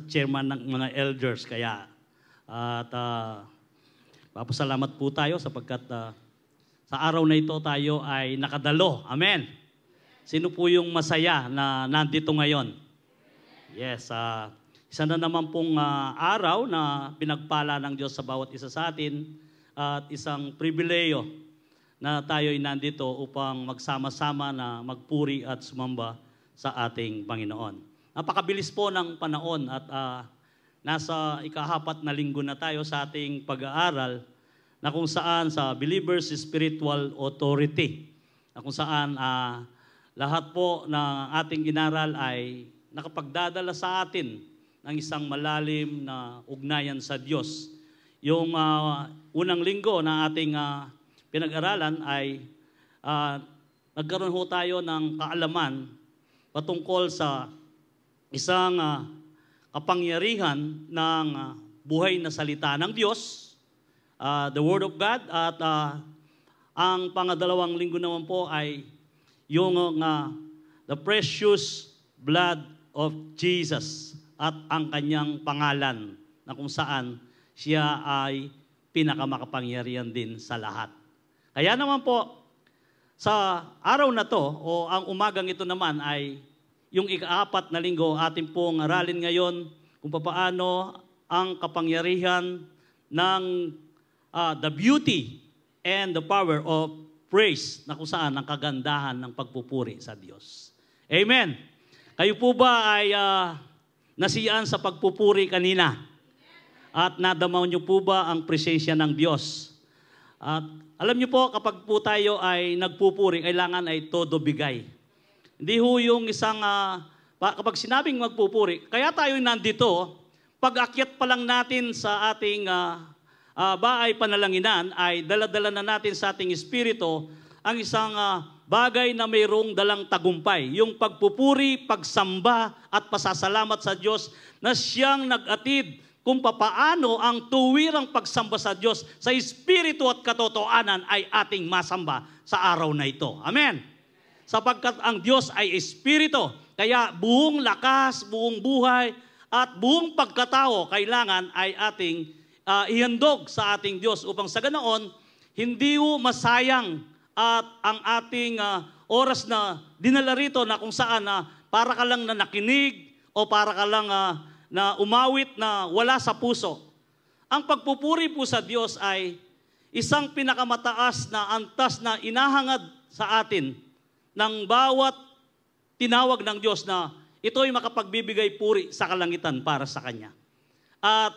chairman ng mga elders. Kaya, at uh, papasalamat po tayo sapagkat uh, sa araw na ito tayo ay nakadalo. Amen. Sino po yung masaya na nandito ngayon? Yes, uh, isa na naman pong uh, araw na pinagpala ng Diyos sa bawat isa sa atin at isang pribileyo na tayo ay nandito upang magsama-sama na magpuri at sumamba sa ating Panginoon. Napakabilis po ng panahon at uh, nasa ikahapat na linggo na tayo sa ating pag-aaral na kung saan sa Believer's Spiritual Authority, na kung saan uh, lahat po na ating inaral ay nakapagdadala sa atin ng isang malalim na ugnayan sa Diyos. Yung uh, unang linggo na ating uh, pinag-aralan ay uh, nagkaroon ho tayo ng kaalaman patungkol sa isang uh, kapangyarihan ng uh, buhay na salita ng Diyos, uh, the Word of God, at uh, ang pangadalawang linggo naman po ay yung nga the precious blood of Jesus at ang kanyang pangalan na kung saan siya ay pinakamakapangyarihan din sa lahat. Kaya naman po, sa araw na to o ang umagang ito naman ay yung ikaapat na linggo, atin pong aralin ngayon kung paano ang kapangyarihan ng uh, the beauty and the power of praise na kung saan ang kagandahan ng pagpupuri sa Diyos. Amen. Kayo po ba ay uh, ah, nasiyan sa pagpupuri kanina? At nadamaw niyo po ba ang presensya ng Diyos? At alam niyo po, kapag po tayo ay nagpupuri, kailangan ay todo bigay. Hindi ho yung isang, uh, kapag sinabing magpupuri, kaya tayo nandito, pag akyat pa lang natin sa ating uh, uh, bahay panalaginan, ay daladala na natin sa ating espiritu ang isang uh, bagay na mayroong dalang tagumpay. Yung pagpupuri, pagsamba at pasasalamat sa Diyos na siyang nag-atid kung papaano ang tuwirang pagsamba sa Diyos sa espiritu at katotohanan ay ating masamba sa araw na ito. Amen sapagkat ang Diyos ay Espiritu. Kaya buong lakas, buong buhay, at buong pagkatao kailangan ay ating uh, ihandog sa ating Diyos upang sa ganoon, hindi mo masayang at ang ating uh, oras na dinala rito na kung saan na uh, para ka lang na nakinig o para ka lang uh, na umawit na wala sa puso. Ang pagpupuri po sa Diyos ay isang pinakamataas na antas na inahangad sa atin ng bawat tinawag ng Diyos na ito'y makapagbibigay puri sa kalangitan para sa Kanya. At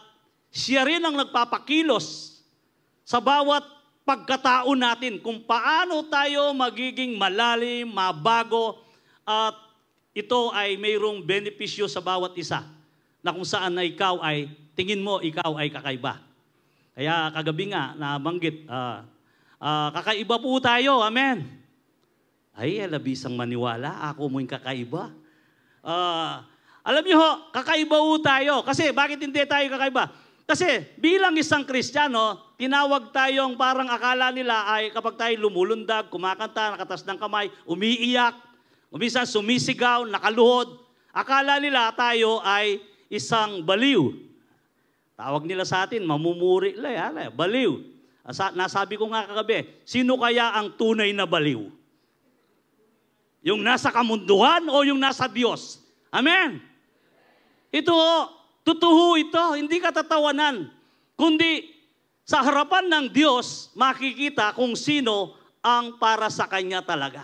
siya rin ang nagpapakilos sa bawat pagkatao natin kung paano tayo magiging malalim, mabago, at ito ay mayroong benepisyo sa bawat isa na kung saan na ikaw ay, tingin mo, ikaw ay kakaiba. Kaya kagabi nga, nabanggit, uh, uh, kakaiba po tayo, amen. Ay, alabisang eh, maniwala. Ako mo yung kakaiba. Uh, alam niyo ho, kakaiba ho tayo. Kasi bakit hindi tayo kakaiba? Kasi bilang isang Kristiyano, tinawag tayong parang akala nila ay kapag tayo lumulundag, kumakanta, nakatas ng kamay, umiiyak, umisa sumisigaw, nakaluhod, akala nila tayo ay isang baliw. Tawag nila sa atin, mamumuri lang, eh, baliw. Asa, Nasabi ko nga kagabi, sino kaya ang tunay na baliw? Yung nasa kamunduhan o yung nasa Diyos. Amen? Ito, oh, totoo ito. Hindi katatawanan. Kundi sa harapan ng Diyos, makikita kung sino ang para sa Kanya talaga.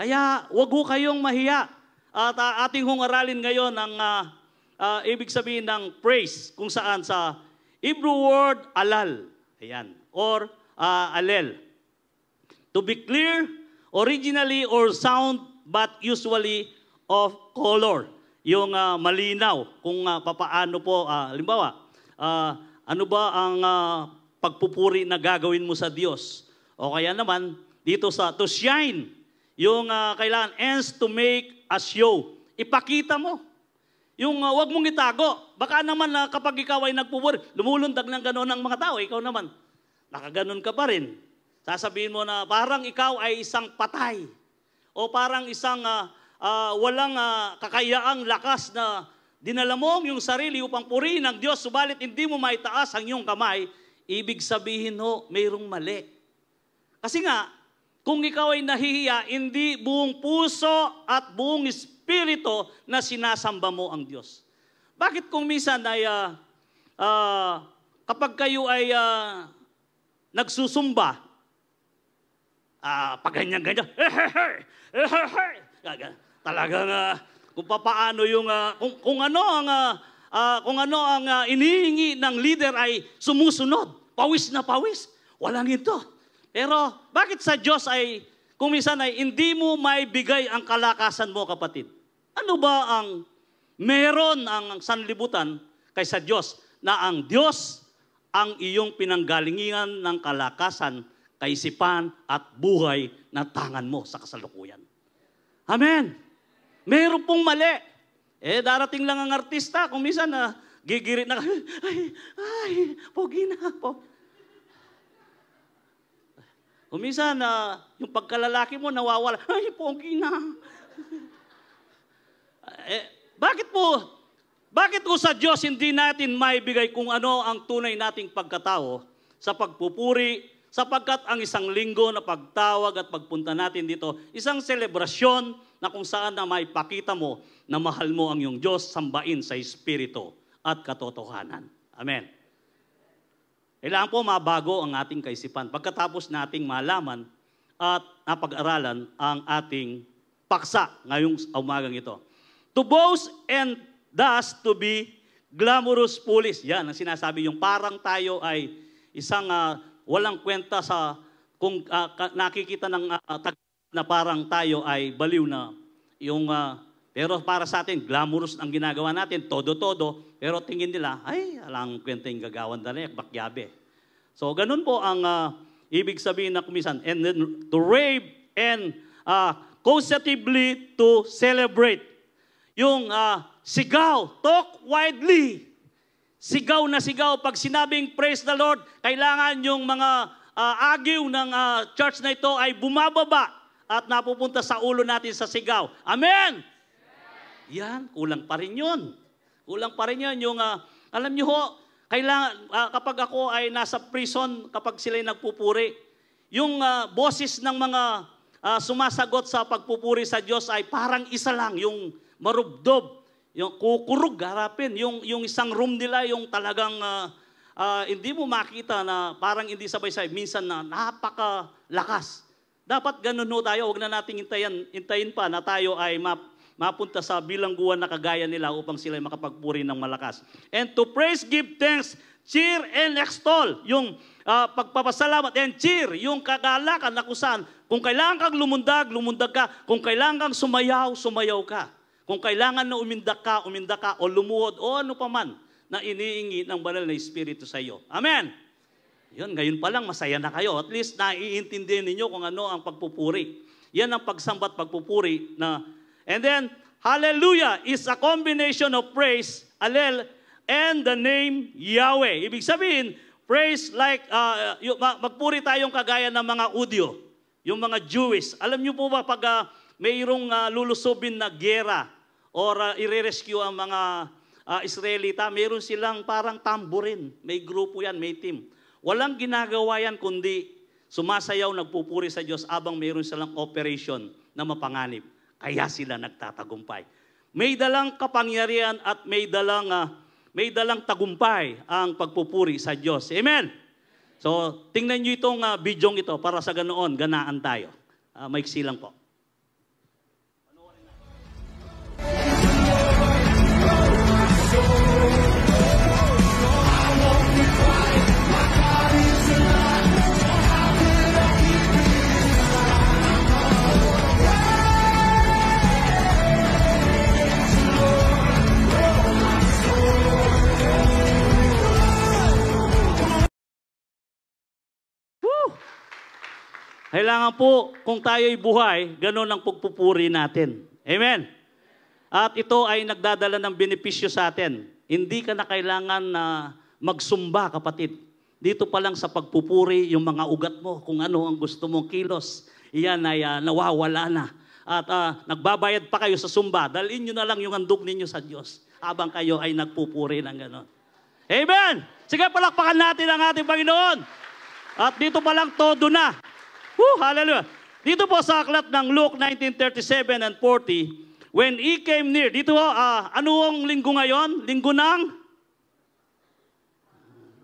Kaya wag ho kayong mahiya. At uh, ating hong aralin ngayon ang uh, uh, ibig sabihin ng praise kung saan sa Hebrew word alal. Ayan. Or uh, alel. To be clear, originally or sound but usually of color, yung uh, malinaw kung uh, papaano po, uh, ah, limbawa, uh, ano ba ang uh, pagpupuri na gagawin mo sa Diyos? O kaya naman, dito sa to shine, yung uh, kailangan ends to make a show. Ipakita mo. Yung uh, wag mong itago. Baka naman uh, kapag ikaw ay nagpupuri, lumulundag ng gano'n ang mga tao, ikaw naman, nakaganon ka pa rin. Sasabihin mo na parang ikaw ay isang patay o parang isang uh, uh, walang uh, kakayaang lakas na dinala mo yung sarili upang purihin ang Diyos, subalit hindi mo maitaas ang iyong kamay, ibig sabihin ho, mayroong mali. Kasi nga, kung ikaw ay nahihiya, hindi buong puso at buong espiritu na sinasamba mo ang Diyos. Bakit kung minsan ay uh, uh, kapag kayo ay uh, nagsusumba, uh, pag ganyan-ganyan, eh, eh, eh, talagang uh, kung paano yung, uh, kung, kung ano ang, uh, uh, kung ano ang uh, inihingi ng leader ay sumusunod, pawis na pawis, walang ito. Pero bakit sa Diyos ay, kung minsan ay hindi mo maibigay ang kalakasan mo kapatid? Ano ba ang meron ang sanlibutan kaysa Diyos na ang Diyos ang iyong pinanggalingan ng kalakasan kaisipan at buhay na tangan mo sa kasalukuyan. Amen. Meron pong mali. Eh, darating lang ang artista. Kung minsan, ah, gigirit na, ay, ay, pogi na po. Kung minsan, ah, yung pagkalalaki mo nawawala, ay, pogi na. eh, bakit po, bakit po sa Diyos hindi natin maibigay kung ano ang tunay nating pagkatao sa pagpupuri, Sapagkat ang isang linggo na pagtawag at pagpunta natin dito, isang selebrasyon na kung saan na maipakita mo na mahal mo ang iyong Diyos, sambain sa Espiritu at katotohanan. Amen. Kailangan po mabago ang ating kaisipan pagkatapos nating malaman at napag-aralan ang ating paksa ngayong umagang ito. To boast and thus to be glamorous foolish. Yan ang sinasabi yung parang tayo ay isang uh, walang kwenta sa kung uh, nakikita ng uh, tag na parang tayo ay baliw na yung uh, pero para sa atin glamorous ang ginagawa natin todo-todo pero tingin nila ay alang kwenta yung gagawan na rin bakyabe so ganun po ang uh, ibig sabihin na kumisan and then to rave and uh, causatively to celebrate yung uh, sigaw talk widely Sigaw na sigaw. Pag sinabing praise the Lord, kailangan yung mga uh, agiw ng uh, church na ito ay bumababa at napupunta sa ulo natin sa sigaw. Amen! Yan, kulang pa rin yun. Kulang pa rin yun. Yung, uh, alam niyo ho, kailangan, uh, kapag ako ay nasa prison, kapag sila ay nagpupuri, yung uh, boses ng mga uh, sumasagot sa pagpupuri sa Diyos ay parang isa lang, yung marubdob yung kukurog, harapin. Yung, yung isang room nila, yung talagang uh, uh, hindi mo makita na parang hindi sabay-sabay. Minsan na napakalakas. Dapat ganun no tayo. Huwag na nating hintayin, hintayin pa na tayo ay map, mapunta sa bilangguan na kagaya nila upang sila makapagpuri ng malakas. And to praise, give thanks, cheer, and extol. Yung uh, pagpapasalamat and cheer, yung kagalakan na kung kung kailangan kang lumundag, lumundag ka. Kung kailangan kang sumayaw, sumayaw ka. Kung kailangan na umindak ka, umindak ka, o lumuhod, o ano pa man na iniingi ng banal na Espiritu sa iyo. Amen! Yun, ngayon pa lang, masaya na kayo. At least naiintindihan ninyo kung ano ang pagpupuri. Yan ang pagsambat, pagpupuri na... And then, Hallelujah is a combination of praise, Alel, and the name Yahweh. Ibig sabihin, praise like, uh, magpuri tayong kagaya ng mga udyo, yung mga Jewish. Alam niyo po ba, pag uh, mayroong uh, lulusobin na gera or uh, ah, i ang mga uh, Israelita, mayroon silang parang tamburin. May grupo yan, may team. Walang ginagawa yan kundi sumasayaw, nagpupuri sa Diyos abang mayroon silang operation na mapanganib. Kaya sila nagtatagumpay. May dalang kapangyarihan at may dalang, uh, may dalang tagumpay ang pagpupuri sa Diyos. Amen! So, tingnan nyo itong uh, bidyong ito para sa ganoon, ganaan tayo. Uh, maiksi lang po. Kailangan po, kung tayo'y buhay, ganun ang pagpupuri natin. Amen? At ito ay nagdadala ng benepisyo sa atin. Hindi ka na kailangan na magsumba, kapatid. Dito pa lang sa pagpupuri, yung mga ugat mo, kung ano ang gusto mong kilos, iyan ay uh, nawawala na. At uh, nagbabayad pa kayo sa sumba, dalhin nyo na lang yung andog ninyo sa Diyos habang kayo ay nagpupuri ng gano'n. Amen! Sige, palakpakan natin ang ating Panginoon. At dito pa lang todo na. Woo, hallelujah. Dito po sa aklat ng Luke 19:37 and 40, when he came near, dito po, uh, ah, anong linggo ngayon? Linggo ng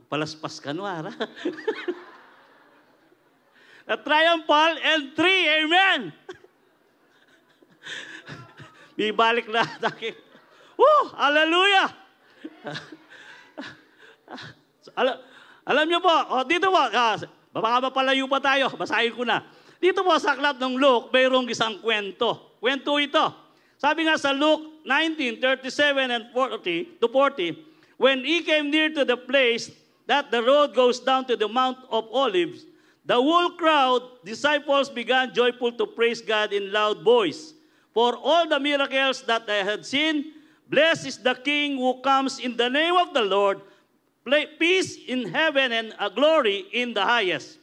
palaspas kanwara. The triumphal entry, amen. May balik na aking, woo, hallelujah. alam, alam niyo po, oh, dito po, uh, Baka mapalayo pa tayo, basahin ko na. Dito po sa aklat ng Luke, mayroong isang kwento. Kwento ito. Sabi nga sa Luke 19:37 and 40 to 40, when he came near to the place that the road goes down to the Mount of Olives, the whole crowd, disciples began joyful to praise God in loud voice for all the miracles that they had seen. Blessed is the King who comes in the name of the Lord peace in heaven and a uh, glory in the highest.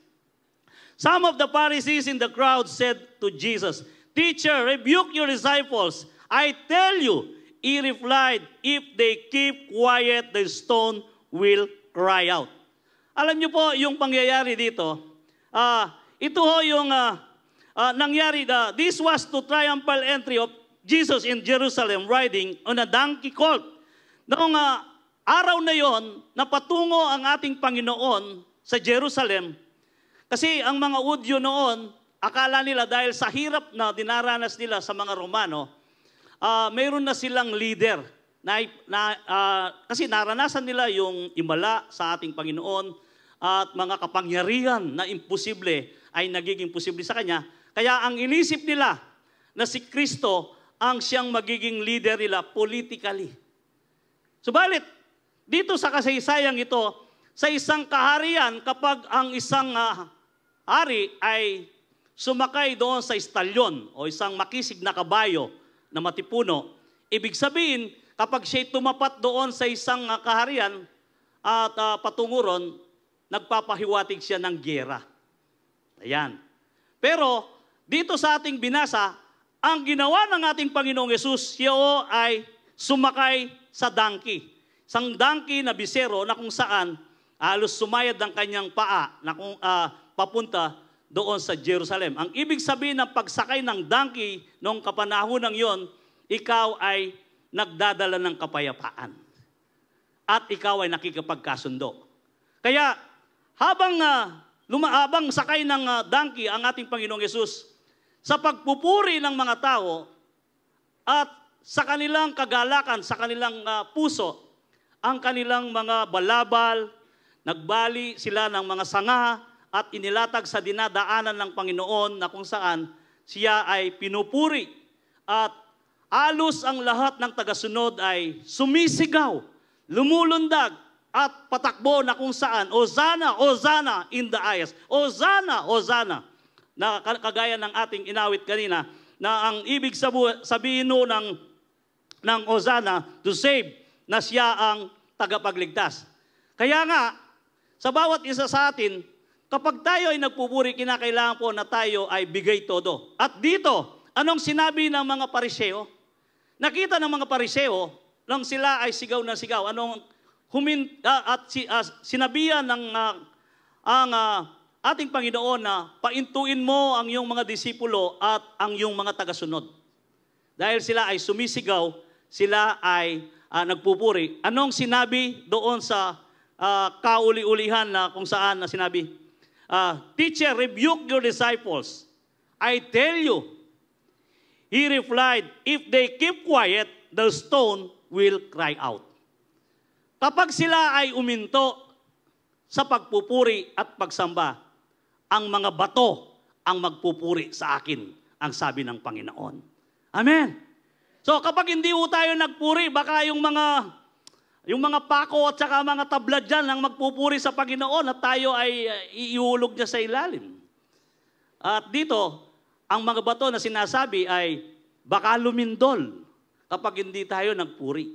Some of the Pharisees in the crowd said to Jesus, Teacher, rebuke your disciples. I tell you, he replied, if they keep quiet, the stone will cry out. Alam niyo po yung pangyayari dito. Uh, ito ho yung uh, uh, nangyari. Uh, this was the triumphal entry of Jesus in Jerusalem riding on a donkey colt. Noong uh, araw na yon, napatungo ang ating Panginoon sa Jerusalem. Kasi ang mga Udyo noon, akala nila dahil sa hirap na dinaranas nila sa mga Romano, uh, mayroon na silang leader. Na, na, uh, kasi naranasan nila yung imala sa ating Panginoon at mga kapangyarihan na imposible ay nagiging posible sa Kanya. Kaya ang inisip nila na si Kristo ang siyang magiging leader nila politically. Subalit, dito sa kasaysayang ito, sa isang kaharian kapag ang isang uh, ah, ari ay sumakay doon sa istalyon o isang makisig na kabayo na matipuno, ibig sabihin kapag siya tumapat doon sa isang uh, kaharian at uh, ah, patunguron, nagpapahiwatig siya ng gera. Ayan. Pero dito sa ating binasa, ang ginawa ng ating Panginoong Yesus, siya o ay sumakay sa donkey sangdangki na bisero na kung saan halos sumayad ang kanyang paa na kung uh, papunta doon sa Jerusalem. Ang ibig sabihin ng pagsakay ng donkey noong kapanahonang yon, ikaw ay nagdadala ng kapayapaan. At ikaw ay nakikipagkasundo. Kaya habang uh, ah, lumaabang sakay ng uh, ah, donkey ang ating Panginoong Yesus sa pagpupuri ng mga tao at sa kanilang kagalakan, sa kanilang uh, puso, ang kanilang mga balabal, nagbali sila ng mga sanga at inilatag sa dinadaanan ng Panginoon na kung saan siya ay pinupuri. At alos ang lahat ng tagasunod ay sumisigaw, lumulundag, at patakbo na kung saan, Ozana, Ozana in the eyes. Ozana, Ozana. Na kagaya ng ating inawit kanina, na ang ibig sabihin no ng, ng Ozana, to save, na siya ang tagapagligtas. Kaya nga, sa bawat isa sa atin, kapag tayo ay nagpupuri, kinakailangan po na tayo ay bigay todo. At dito, anong sinabi ng mga pariseo? Nakita ng mga pariseo, nang sila ay sigaw na sigaw, anong humin, uh, at si, uh, sinabihan ng uh, ang uh, ating Panginoon na paintuin mo ang iyong mga disipulo at ang iyong mga tagasunod. Dahil sila ay sumisigaw, sila ay uh, nagpupuri. Anong sinabi doon sa uh, kauli-ulihan na kung saan na sinabi, uh, Teacher, rebuke your disciples. I tell you, he replied, if they keep quiet, the stone will cry out. Kapag sila ay uminto sa pagpupuri at pagsamba, ang mga bato ang magpupuri sa akin, ang sabi ng Panginoon. Amen. So kapag hindi po tayo nagpuri, baka yung mga yung mga pako at saka mga tabla dyan ang magpupuri sa Panginoon at tayo ay uh, eh, iulog niya sa ilalim. At dito, ang mga bato na sinasabi ay baka lumindol kapag hindi tayo nagpuri.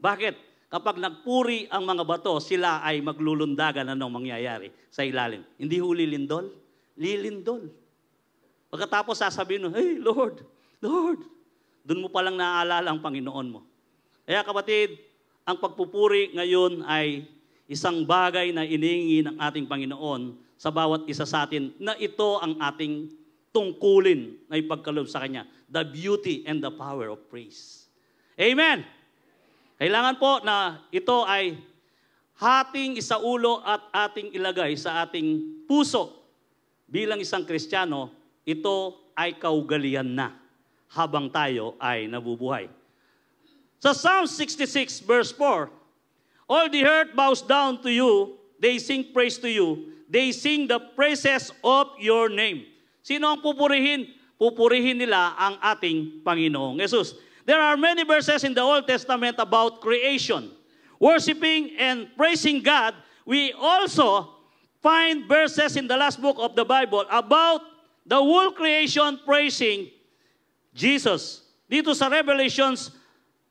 Bakit? Kapag nagpuri ang mga bato, sila ay maglulundagan anong mangyayari sa ilalim. Hindi huli lindol, lilindol. Pagkatapos sasabihin nun, Hey, Lord, Lord, doon mo palang naaalala ang Panginoon mo. Kaya kapatid, ang pagpupuri ngayon ay isang bagay na iningi ng ating Panginoon sa bawat isa sa atin na ito ang ating tungkulin na ipagkalob sa Kanya. The beauty and the power of praise. Amen! Kailangan po na ito ay hating isa ulo at ating ilagay sa ating puso bilang isang Kristiyano, ito ay kaugalian na habang tayo ay nabubuhay. Sa Psalm 66 verse 4, All the earth bows down to you, they sing praise to you, they sing the praises of your name. Sino ang pupurihin? Pupurihin nila ang ating Panginoong Yesus. There are many verses in the Old Testament about creation. Worshipping and praising God, we also find verses in the last book of the Bible about the whole creation praising Jesus. Dito sa Revelations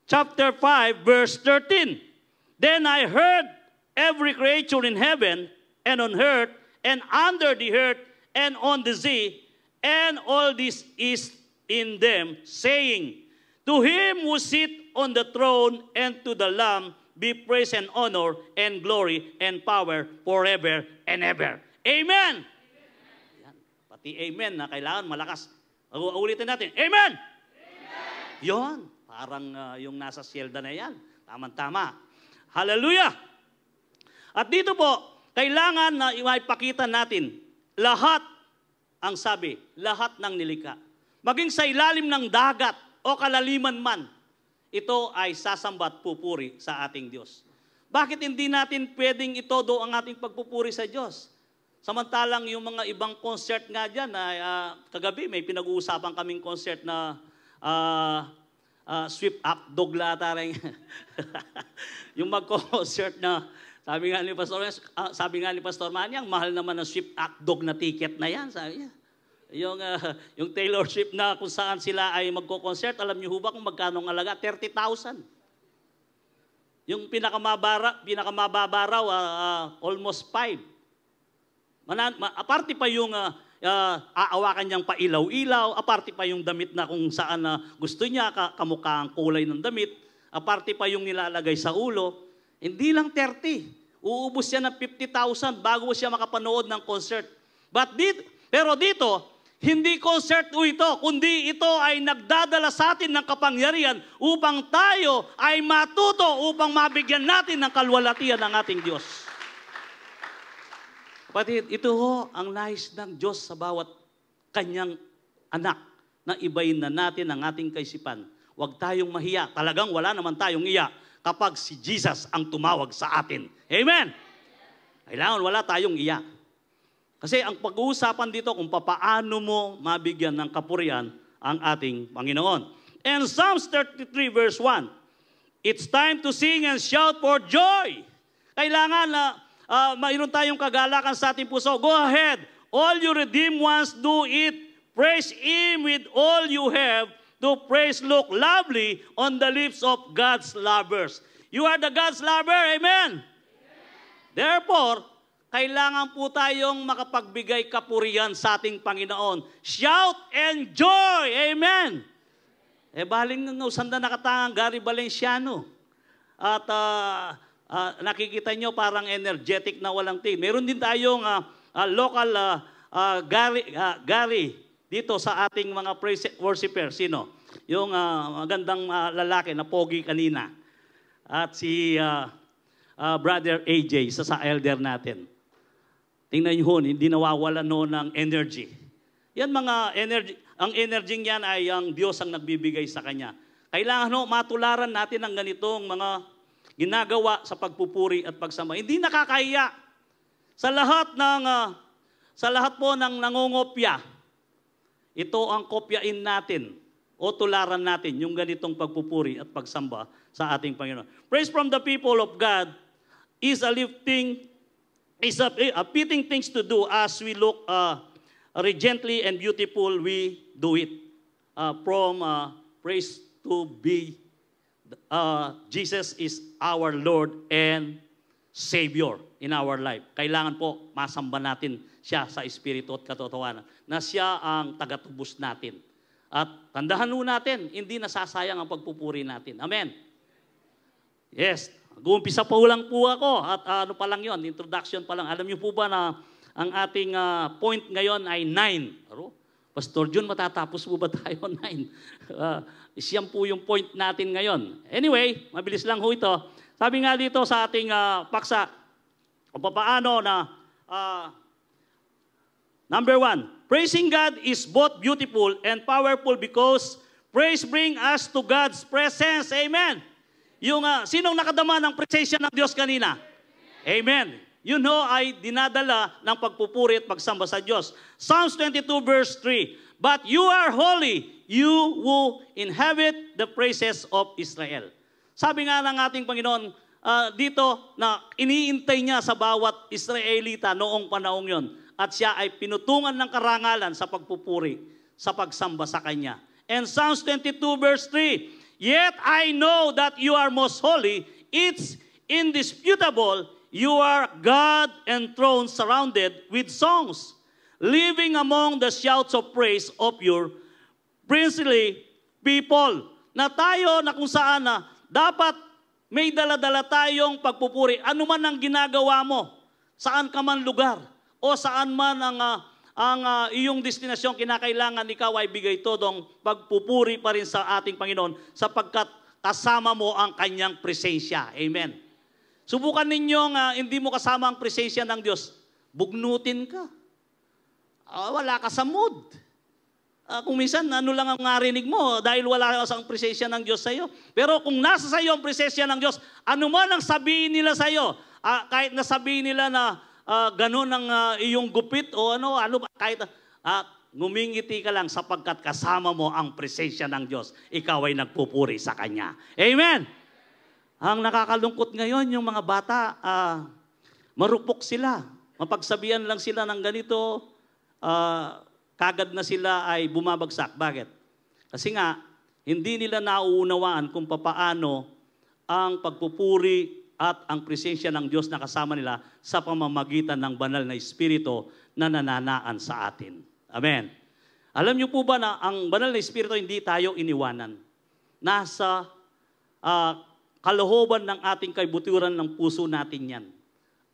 chapter 5 verse 13. Then I heard every creature in heaven and on earth and under the earth and on the sea and all this is in them saying to him who sit on the throne and to the lamb be praise and honor and glory and power forever and ever. Amen. amen. Yan. Pati amen na kailangan malakas. O, natin, Amen! Amen! Yun, parang uh, yung nasa siyelda na yan. Tama-tama. Hallelujah! At dito po, kailangan na ipakita natin lahat ang sabi, lahat ng nilika. Maging sa ilalim ng dagat o kalaliman man, ito ay sasambat pupuri sa ating Diyos. Bakit hindi natin pwedeng ito do ang ating pagpupuri sa Diyos? Samantalang yung mga ibang concert nga dyan, uh, kagabi may pinag-uusapan kaming concert na uh, uh, sweep up dogla lata rin. yung mag-concert na sabi nga ni Pastor, uh, sabi nga ni Pastor Manyang, mahal naman ang sweep up dog na ticket na yan. Sabi niya. Yung, uh, yung Taylor Swift na kung saan sila ay magko-concert, alam niyo ba kung magkano ang alaga? 30,000. Yung pinakamabara, pinakamababa uh, uh, almost 5. Manan, ma, aparte pa yung uh, uh, aawakan niyang pailaw-ilaw, aparte pa yung damit na kung saan na uh, gusto niya, ka, kamukha ang kulay ng damit, aparte pa yung nilalagay sa ulo. Hindi lang 30. Uubos siya ng 50,000 bago siya makapanood ng concert. But dito, pero dito, hindi concert o ito, kundi ito ay nagdadala sa atin ng kapangyarihan upang tayo ay matuto upang mabigyan natin ng kalwalatian ng ating Diyos. Pati ito ho ang nais ng Diyos sa bawat kanyang anak na ibayin na natin ang ating kaisipan. Huwag tayong mahiya. Talagang wala naman tayong iya kapag si Jesus ang tumawag sa atin. Amen! Kailangan wala tayong iya. Kasi ang pag-uusapan dito kung papaano mo mabigyan ng kapurian ang ating Panginoon. And Psalms 33 verse 1, It's time to sing and shout for joy. Kailangan na uh, mayroon tayong kagalakan sa ating puso, go ahead. All you redeemed ones, do it. Praise Him with all you have. Do praise look lovely on the lips of God's lovers. You are the God's lover. Amen. Therefore, kailangan po tayong makapagbigay kapurihan sa ating Panginoon. Shout and joy! Amen! E eh, baling nga usanda nakatangang Gary Valenciano. At uh, uh, nakikita nyo parang energetic na walang tea. Meron din tayong uh, uh, local uh, uh, gari, uh, gari dito sa ating mga praise worshiper. Sino? Yung uh, magandang uh, lalaki na pogi kanina. At si uh, uh, Brother AJ, sa sa elder natin. Tingnan nyo, hindi nawawala no ng energy. Yan mga energy, ang energy yan ay ang Diyos ang nagbibigay sa kanya. Kailangan no, matularan natin ang ganitong mga ginagawa sa pagpupuri at pagsamba. Hindi nakakaya Sa lahat ng uh, sa lahat po ng nangungopya. ito ang kopyain natin o tularan natin yung ganitong pagpupuri at pagsamba sa ating Panginoon. Praise from the people of God is a lifting is a, eh, a fitting things to do as we look uh, regently and beautiful we do it uh, from uh, praise to be uh, Jesus is our Lord and Savior in our life. Kailangan po masamba natin siya sa Espiritu at katotohanan na siya ang tagatubos natin. At tandahan nun natin, hindi nasasayang ang pagpupuri natin. Amen. Yes, gumpisa pa lang po ako at uh, ano pa lang yon, introduction pa lang. Alam niyo po ba na ang ating uh, point ngayon ay 9. Bro, Pastor Jun, matatapos po ba tayo 9? uh, Isiyam po yung point natin ngayon. Anyway, mabilis lang ho ito. Sabi nga dito sa ating uh, paksa, o paano na, uh, number one, praising God is both beautiful and powerful because praise bring us to God's presence. Amen. Yung, uh, sinong nakadama ng presensya ng Diyos kanina? Amen. You know, ay dinadala ng pagpupuri at pagsamba sa Diyos. Psalms 22 verse 3, But you are holy, you will inhabit the praises of Israel. Sabi nga ng ating Panginoon, uh, dito na iniintay niya sa bawat Israelita noong panahong yon at siya ay pinutungan ng karangalan sa pagpupuri, sa pagsamba sa Kanya. And Psalms 22 verse 3, Yet I know that you are most holy, it's indisputable, you are God enthroned surrounded with songs, living among the shouts of praise of your princely people na tayo na kung saan na dapat may daladala tayong pagpupuri. Ano man ang ginagawa mo, saan ka man lugar, o saan man ang, uh, ang uh, iyong destinasyon, kinakailangan ikaw ay bigay todong pagpupuri pa rin sa ating Panginoon sapagkat kasama mo ang kanyang presensya. Amen. Subukan ninyong uh, hindi mo kasama ang presensya ng Diyos. Bugnutin ka. Uh, wala ka sa mood. Uh, kung minsan, ano lang ang narinig mo dahil wala ang presensya ng Diyos sa iyo. Pero kung nasa sa iyo ang presensya ng Diyos, ano man ang sabihin nila sa iyo, uh, ah, kahit na sabihin nila na uh, ganun ang uh, iyong gupit o ano, ano kahit uh, ngumingiti ka lang sapagkat kasama mo ang presensya ng Diyos. Ikaw ay nagpupuri sa Kanya. Amen! Ang nakakalungkot ngayon, yung mga bata, uh, marupok sila. Mapagsabihan lang sila ng ganito, uh, kagad na sila ay bumabagsak. Bakit? Kasi nga, hindi nila nauunawaan kung papaano ang pagpupuri at ang presensya ng Diyos na kasama nila sa pamamagitan ng banal na Espiritu na nananaan sa atin. Amen. Alam niyo po ba na ang banal na Espiritu hindi tayo iniwanan? Nasa uh, kalooban ng ating kaibuturan ng puso natin yan.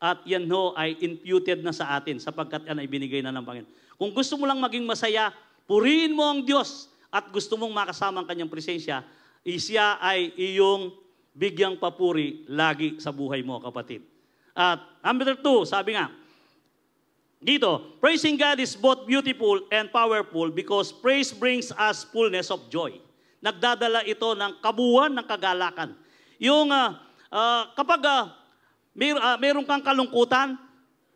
At yan ho ay imputed na sa atin sapagkat yan ay binigay na ng Panginoon. Kung gusto mo lang maging masaya, purihin mo ang Diyos at gusto mong makasama ang kanyang presensya, siya ay iyong bigyang papuri lagi sa buhay mo, kapatid. At number two, sabi nga, dito, praising God is both beautiful and powerful because praise brings us fullness of joy. Nagdadala ito ng kabuuan ng kagalakan. Yung uh, uh, kapag uh, ah, mer- uh, meron kang kalungkutan,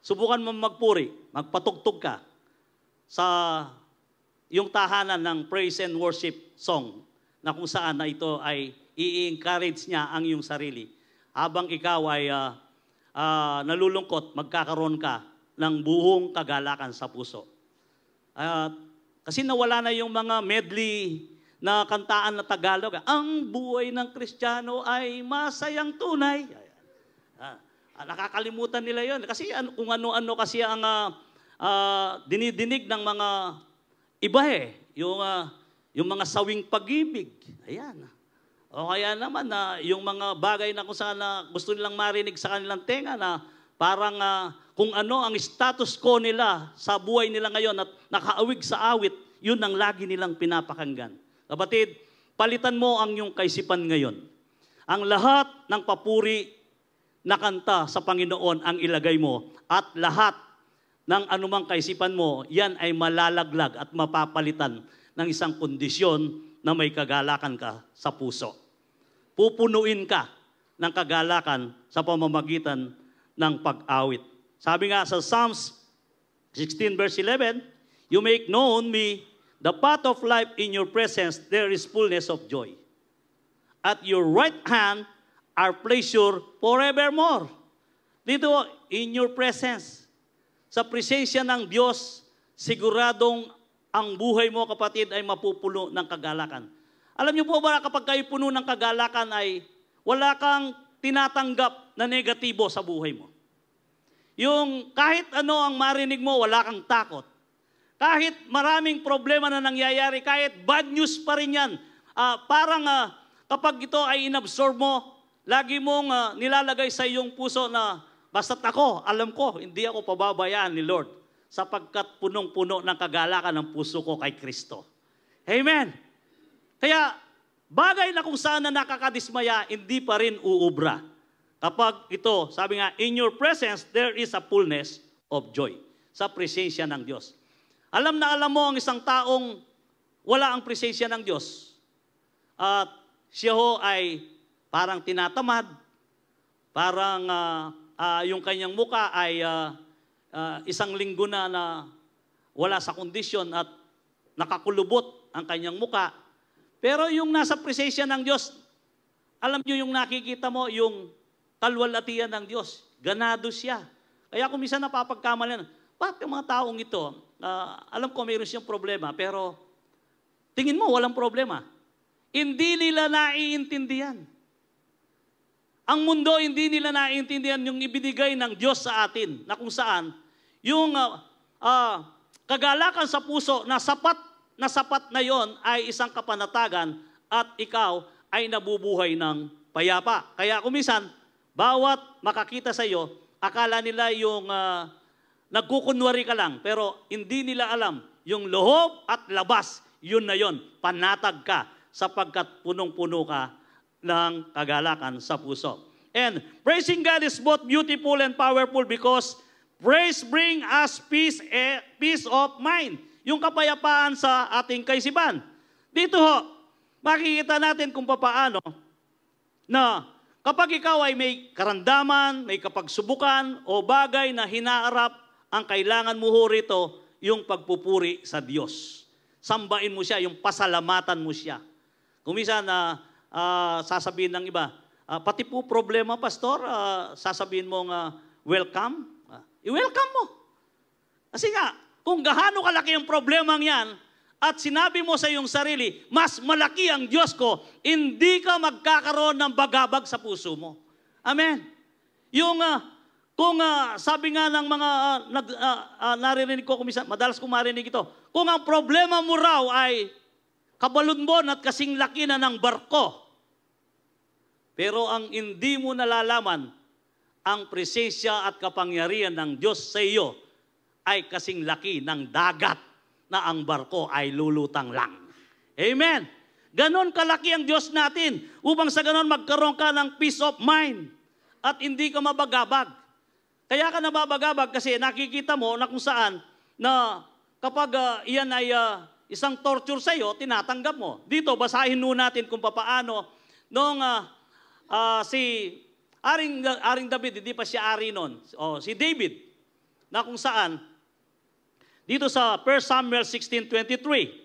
subukan mo magpuri, magpatugtog ka sa yung tahanan ng praise and worship song na kung saan na ito ay i-encourage niya ang iyong sarili. Habang ikaw ay uh, uh, nalulungkot, magkakaroon ka ng buhong kagalakan sa puso. At uh, kasi nawala na yung mga medley na kantaan na Tagalog. Ang buhay ng Kristiyano ay masayang tunay. Ah, nakakalimutan nila yon Kasi ano, kung ano-ano kasi ang uh, uh, dinidinig ng mga iba eh. Yung, uh, yung mga sawing pag-ibig. Ayan. O kaya naman na uh, yung mga bagay na kung saan uh, gusto nilang marinig sa kanilang tenga na parang uh, kung ano ang status ko nila sa buhay nila ngayon at nakaawig sa awit, yun ang lagi nilang pinapakanggan. Kapatid, palitan mo ang iyong kaisipan ngayon. Ang lahat ng papuri na kanta sa Panginoon ang ilagay mo at lahat ng anumang kaisipan mo, yan ay malalaglag at mapapalitan ng isang kondisyon na may kagalakan ka sa puso. Pupunuin ka ng kagalakan sa pamamagitan ng pag-awit. Sabi nga sa Psalms 16 verse 11, You make known me the path of life in your presence, there is fullness of joy. At your right hand are pleasure forevermore. Dito, in your presence sa presensya ng Diyos, siguradong ang buhay mo kapatid ay mapupuno ng kagalakan. Alam niyo po ba kapag kayo puno ng kagalakan ay wala kang tinatanggap na negatibo sa buhay mo. Yung kahit ano ang marinig mo, wala kang takot. Kahit maraming problema na nangyayari, kahit bad news pa rin yan, uh, parang uh, kapag ito ay inabsorb mo, lagi mong uh, nilalagay sa iyong puso na Basta't ako, alam ko, hindi ako pababayaan ni Lord sapagkat punong-puno ng kagalakan ng puso ko kay Kristo. Amen! Kaya, bagay na kung saan na nakakadismaya, hindi pa rin uubra. Kapag ito, sabi nga, in your presence, there is a fullness of joy. Sa presensya ng Diyos. Alam na alam mo ang isang taong wala ang presensya ng Diyos. At siya ho ay parang tinatamad, parang uh, uh, yung kanyang muka ay uh, uh, isang linggo na na wala sa kondisyon at nakakulubot ang kanyang muka. Pero yung nasa presensya ng Diyos, alam niyo yung nakikita mo, yung kalwalatian ng Diyos. Ganado siya. Kaya kung minsan napapagkamalan, bakit yung mga taong ito, uh, alam ko mayroon siyang problema, pero tingin mo walang problema. Hindi nila naiintindihan. Ang mundo, hindi nila naiintindihan yung ibinigay ng Diyos sa atin, na kung saan, yung uh, uh, kagalakan sa puso na sapat na sapat na yon ay isang kapanatagan at ikaw ay nabubuhay ng payapa. Kaya kumisan, bawat makakita sa iyo, akala nila yung uh, nagkukunwari ka lang, pero hindi nila alam yung loob at labas, yun na yon, panatag ka sapagkat punong-puno ka ng kagalakan sa puso. And praising God is both beautiful and powerful because praise bring us peace, eh, peace of mind. Yung kapayapaan sa ating kaisipan. Dito ho, makikita natin kung paano na kapag ikaw ay may karandaman, may kapagsubukan o bagay na hinaharap, ang kailangan mo ho rito, yung pagpupuri sa Diyos. Sambain mo siya, yung pasalamatan mo siya. Kumisa na ah, uh, sasabihin ng iba, uh, pati po problema, Pastor, uh, sasabihin mong uh, welcome. Uh, i-welcome mo. Kasi nga, kung gaano kalaki ang problema niyan, at sinabi mo sa iyong sarili, mas malaki ang Diyos ko, hindi ka magkakaroon ng bagabag sa puso mo. Amen. Yung uh, kung uh, sabi nga ng mga uh, nag, uh, uh, naririnig ko kumisa, madalas ko marinig ito, kung ang problema mo raw ay kabalunbon at kasing laki na ng barko, pero ang hindi mo nalalaman, ang presensya at kapangyarihan ng Diyos sa iyo ay kasing laki ng dagat na ang barko ay lulutang lang. Amen! Ganon kalaki ang Diyos natin upang sa ganon magkaroon ka ng peace of mind at hindi ka mabagabag. Kaya ka nababagabag kasi nakikita mo na kung saan na kapag uh, iyan ay uh, isang torture sa iyo, tinatanggap mo. Dito, basahin nun natin kung papaano noong uh, ah, uh, si Aring, Aring David, hindi pa siya ari noon. O, oh, si David, na kung saan, dito sa 1 Samuel 16.23,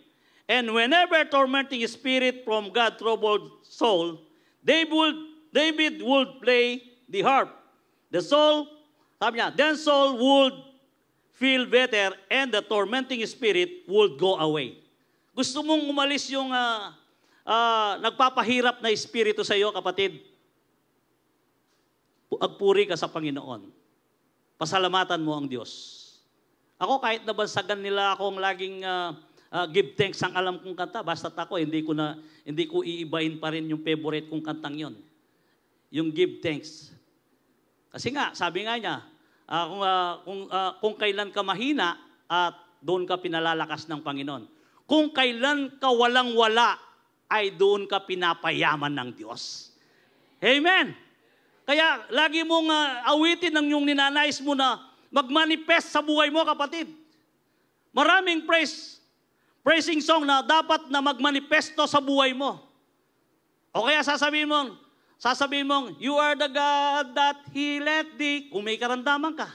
And whenever tormenting spirit from God troubled Saul, David, David would play the harp. The soul, sabi niya, then Saul would feel better and the tormenting spirit would go away. Gusto mong umalis yung uh, uh, nagpapahirap na espiritu sa iyo, kapatid? Agpuri ka sa Panginoon. Pasalamatan mo ang Diyos. Ako kahit nabansagan nila akong laging uh, uh, give thanks ang alam kong kanta, basta ako hindi ko na hindi ko iibahin pa rin yung favorite kong kantang 'yon. Yung give thanks. Kasi nga, sabi nga niya, uh, kung, uh, kung, uh, kung kailan ka mahina at doon ka pinalalakas ng Panginoon. Kung kailan ka walang-wala ay doon ka pinapayaman ng Diyos. Amen. Kaya lagi mong uh, awitin ang yung ninanais mo na magmanifest sa buhay mo, kapatid. Maraming praise, praising song na dapat na magmanifesto sa buhay mo. O kaya sasabihin mong, sasabihin mong, you are the God that He let thee, kung may karandaman ka.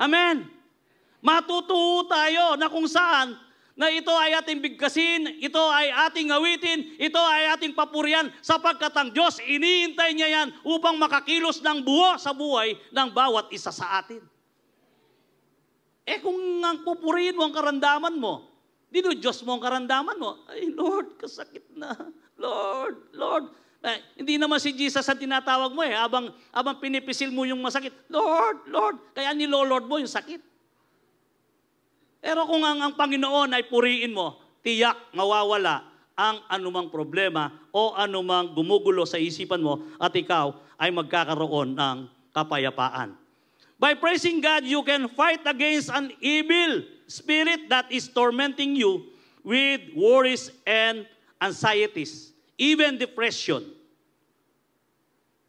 Amen. Matutuo tayo na kung saan na ito ay ating bigkasin, ito ay ating awitin, ito ay ating papurian sapagkat ang Diyos iniintay niya yan upang makakilos ng buo sa buhay ng bawat isa sa atin. Eh kung ang pupurihin mo ang karandaman mo, dino Diyos mo ang karandaman mo, ay Lord, kasakit na. Lord, Lord. Eh, hindi naman si Jesus ang tinatawag mo eh, abang, abang pinipisil mo yung masakit. Lord, Lord. Kaya Lord mo yung sakit. Pero kung ang, ang Panginoon ay puriin mo, tiyak mawawala ang anumang problema o anumang gumugulo sa isipan mo at ikaw ay magkakaroon ng kapayapaan. By praising God, you can fight against an evil spirit that is tormenting you with worries and anxieties, even depression,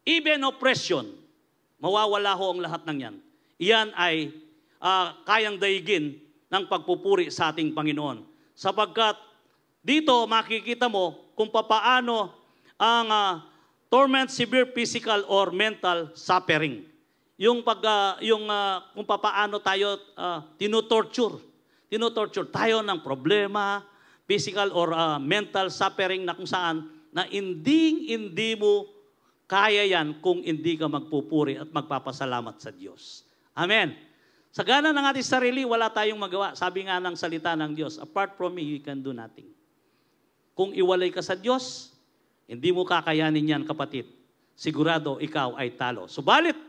even oppression. Mawawala ho ang lahat ng yan. Iyan ay uh, kayang daigin ng pagpupuri sa ating Panginoon. Sapagkat dito makikita mo kung papaano ang uh, torment, severe physical or mental suffering. Yung pag uh, yung uh, kung papaano tayo uh, tinutorture. Tinutorture tayo ng problema, physical or uh, mental suffering na kung saan na hindi hindi mo kaya yan kung hindi ka magpupuri at magpapasalamat sa Diyos. Amen. Sa gana ng ating sarili, wala tayong magawa. Sabi nga ng salita ng Diyos, apart from me, you can do nothing. Kung iwalay ka sa Diyos, hindi mo kakayanin yan, kapatid. Sigurado, ikaw ay talo. Subalit,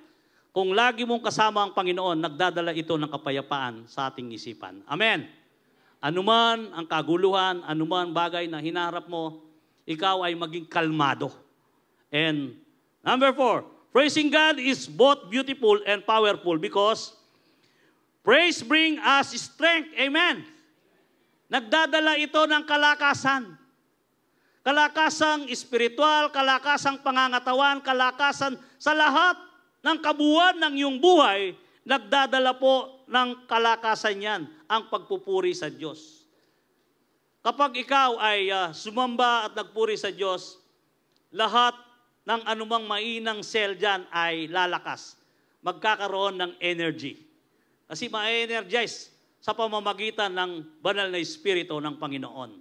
kung lagi mong kasama ang Panginoon, nagdadala ito ng kapayapaan sa ating isipan. Amen. Anuman ang kaguluhan, anuman bagay na hinarap mo, ikaw ay maging kalmado. And number four, praising God is both beautiful and powerful because Praise bring us strength. Amen. Nagdadala ito ng kalakasan. Kalakasang espiritual, kalakasang pangangatawan, kalakasan sa lahat ng kabuuan ng iyong buhay, nagdadala po ng kalakasan yan ang pagpupuri sa Diyos. Kapag ikaw ay uh, sumamba at nagpuri sa Diyos, lahat ng anumang mainang cell dyan ay lalakas. Magkakaroon ng energy. Kasi ma-energize sa pamamagitan ng banal na Espiritu ng Panginoon.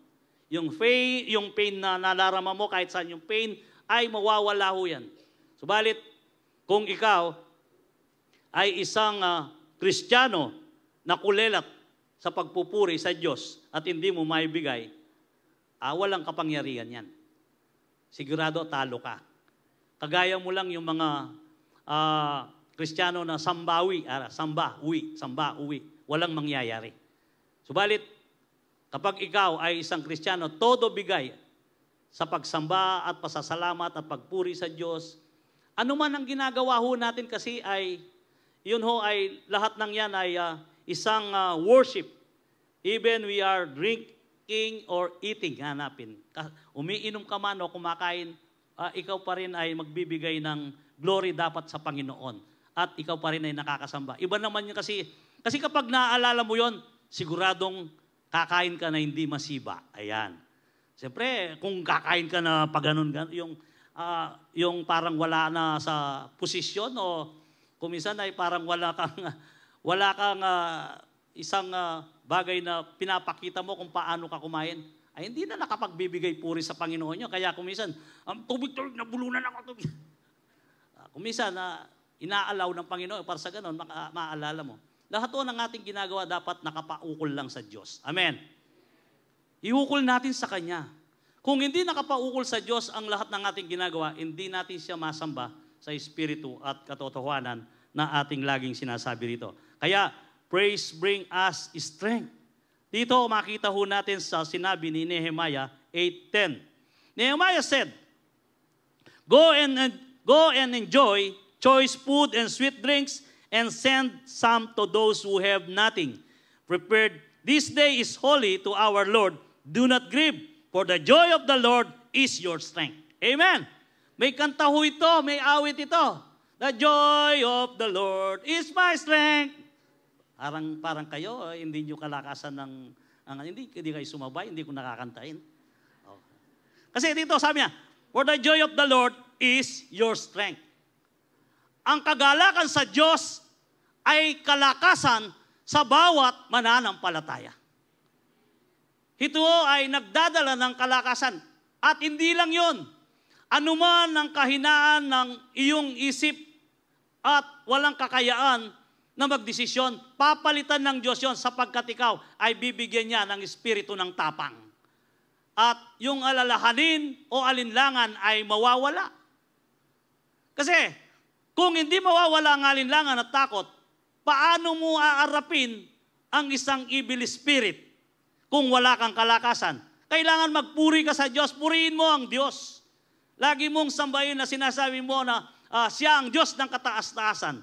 Yung, pain, yung pain na nalarama mo, kahit saan yung pain, ay mawawala ho yan. Subalit, kung ikaw ay isang uh, Kristiyano na kulelat sa pagpupuri sa Diyos at hindi mo maibigay, ah, walang kapangyarihan yan. Sigurado talo ka. Kagaya mo lang yung mga uh, Kristiyano na sambawi, ara, samba, uwi, samba, uwi. Walang mangyayari. Subalit, kapag ikaw ay isang Kristiyano, todo bigay sa pagsamba at pasasalamat at pagpuri sa Diyos, ano man ang ginagawa ho natin kasi ay, yun ho ay lahat ng yan ay uh, isang uh, worship. Even we are drinking or eating, hanapin. Umiinom ka man o kumakain, uh, ikaw pa rin ay magbibigay ng glory dapat sa Panginoon at ikaw pa rin ay nakakasamba. Iba naman yun kasi, kasi kapag naaalala mo yon siguradong kakain ka na hindi masiba. Ayan. Siyempre, kung kakain ka na pag ganun, ganun yung, uh, yung parang wala na sa posisyon o kumisan ay parang wala kang, wala kang uh, isang uh, bagay na pinapakita mo kung paano ka kumain, ay hindi na nakapagbibigay puri sa Panginoon nyo. Kaya kumisan, ang um, tubig-tubig, nabulunan ako tubig. Uh, kumisan, uh, inaalaw ng Panginoon para sa ganun, maka, maalala mo. Lahat ng ating ginagawa dapat nakapaukol lang sa Diyos. Amen. Iukol natin sa Kanya. Kung hindi nakapaukol sa Diyos ang lahat ng ating ginagawa, hindi natin siya masamba sa Espiritu at katotohanan na ating laging sinasabi rito. Kaya, praise bring us strength. Dito makita ho natin sa sinabi ni Nehemiah 8.10. Nehemiah said, Go and, go and enjoy choice food and sweet drinks, and send some to those who have nothing prepared. This day is holy to our Lord. Do not grieve, for the joy of the Lord is your strength. Amen. May kanta ho ito, may awit ito. The joy of the Lord is my strength. Parang, parang kayo, eh, hindi nyo kalakasan ng, ang, hindi, hindi kayo sumabay, hindi ko nakakantain. Okay. Kasi dito, sabi niya, for the joy of the Lord is your strength ang kagalakan sa Diyos ay kalakasan sa bawat mananampalataya. Ito ay nagdadala ng kalakasan. At hindi lang yon. Anuman ang kahinaan ng iyong isip at walang kakayaan na magdesisyon, papalitan ng Diyos yon sapagkat ikaw ay bibigyan niya ng espiritu ng tapang. At yung alalahanin o alinlangan ay mawawala. Kasi kung hindi mawawala ang alinlangan at takot, paano mo aarapin ang isang evil spirit kung wala kang kalakasan? Kailangan magpuri ka sa Diyos. purihin mo ang Diyos. Lagi mong sambahin na sinasabi mo na uh, siya ang Diyos ng kataas-taasan.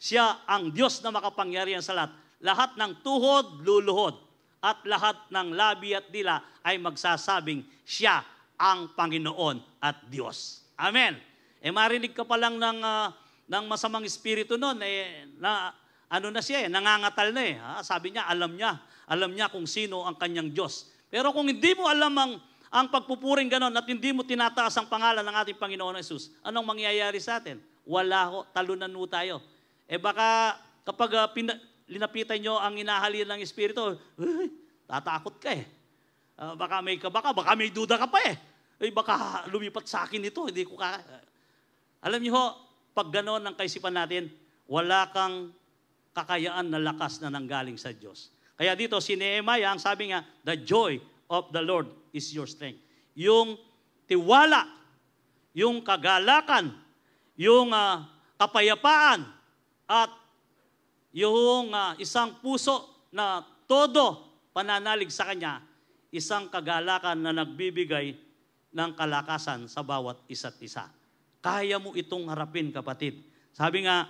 Siya ang Diyos na makapangyarihan sa lahat. Lahat ng tuhod, luluhod. At lahat ng labi at dila ay magsasabing siya ang Panginoon at Diyos. Amen. E marinig ka pa lang ng uh, ng masamang espiritu noon, eh, na, ano na siya eh, nangangatal na eh. Ha? Sabi niya, alam niya. Alam niya kung sino ang kanyang Diyos. Pero kung hindi mo alam ang, ang pagpupuring ganon at hindi mo tinataas ang pangalan ng ating Panginoon Jesus, anong mangyayari sa atin? Wala ho, talunan mo tayo. Eh baka kapag uh, pina, linapitan nyo ang inahalin ng Espiritu, uh, tatakot ka eh. Uh, baka may ka, baka, may duda ka pa eh. Ay, baka lumipat sa akin ito, hindi ko ka... Alam niyo ho, pag ganoon ang kaisipan natin, wala kang kakayaan na lakas na nanggaling sa Diyos. Kaya dito, si Nehemiah, ang sabi nga, the joy of the Lord is your strength. Yung tiwala, yung kagalakan, yung uh, kapayapaan, at yung uh, isang puso na todo pananalig sa Kanya, isang kagalakan na nagbibigay ng kalakasan sa bawat isa't isa. Kaya mo itong harapin, kapatid. Sabi nga,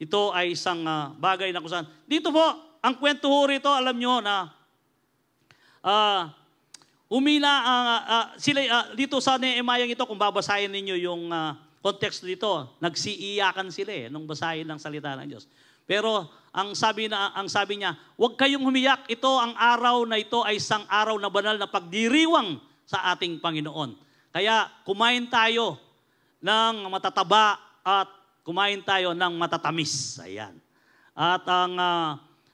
ito ay isang uh, bagay na kusan. Dito po, ang kwento ho rito, alam nyo na uh, ah, umila, uh, ah, uh, sila, uh, dito sa Nehemiah ito, kung babasahin ninyo yung uh, context dito, nagsiiyakan sila eh, nung basahin ng salita ng Diyos. Pero ang sabi na ang sabi niya, "Huwag kayong humiyak. Ito ang araw na ito ay isang araw na banal na pagdiriwang sa ating Panginoon." Kaya kumain tayo ng matataba at kumain tayo ng matatamis. Ayan. At ang uh,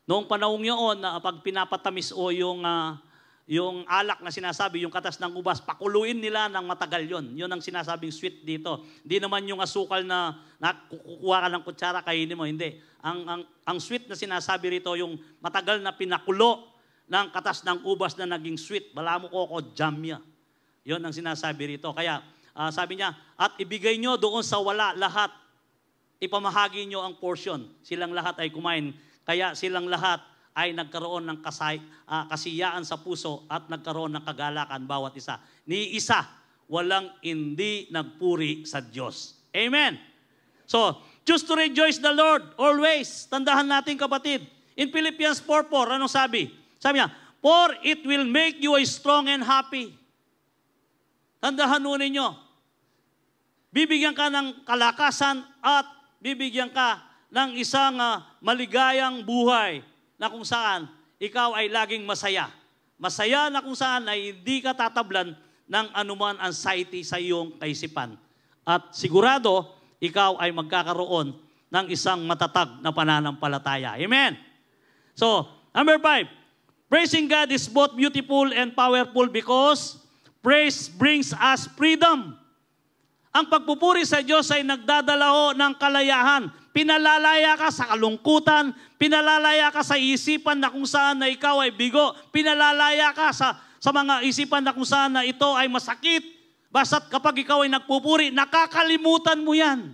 noong panahong yun, uh, pag pinapatamis o yung uh, yung alak na sinasabi, yung katas ng ubas, pakuluin nila ng matagal yon. Yun ang sinasabing sweet dito. Hindi naman yung asukal na, na kukuha ka ng kutsara, kainin mo. Hindi. Ang, ang, ang sweet na sinasabi rito, yung matagal na pinakulo ng katas ng ubas na naging sweet. Balamo ko ko, jamya. Yun ang sinasabi rito. Kaya uh, sabi niya, at ibigay nyo doon sa wala lahat. Ipamahagi nyo ang portion. Silang lahat ay kumain. Kaya silang lahat ay nagkaroon ng kasay, uh, kasiyaan sa puso at nagkaroon ng kagalakan bawat isa. Ni isa, walang hindi nagpuri sa Diyos. Amen! So, just to rejoice the Lord always. Tandahan natin kapatid. In Philippians 4.4, anong sabi? Sabi niya, For it will make you a strong and happy. Tandahan nun ninyo, bibigyan ka ng kalakasan at bibigyan ka ng isang uh, maligayang buhay na kung saan ikaw ay laging masaya. Masaya na kung saan ay hindi ka tatablan ng anuman anxiety sa iyong kaisipan. At sigurado, ikaw ay magkakaroon ng isang matatag na pananampalataya. Amen? So, number five, praising God is both beautiful and powerful because praise brings us freedom ang pagpupuri sa Diyos ay nagdadala ho ng kalayahan. Pinalalaya ka sa kalungkutan, pinalalaya ka sa isipan na kung saan na ikaw ay bigo, pinalalaya ka sa, sa mga isipan na kung saan na ito ay masakit. Basta't kapag ikaw ay nagpupuri, nakakalimutan mo yan.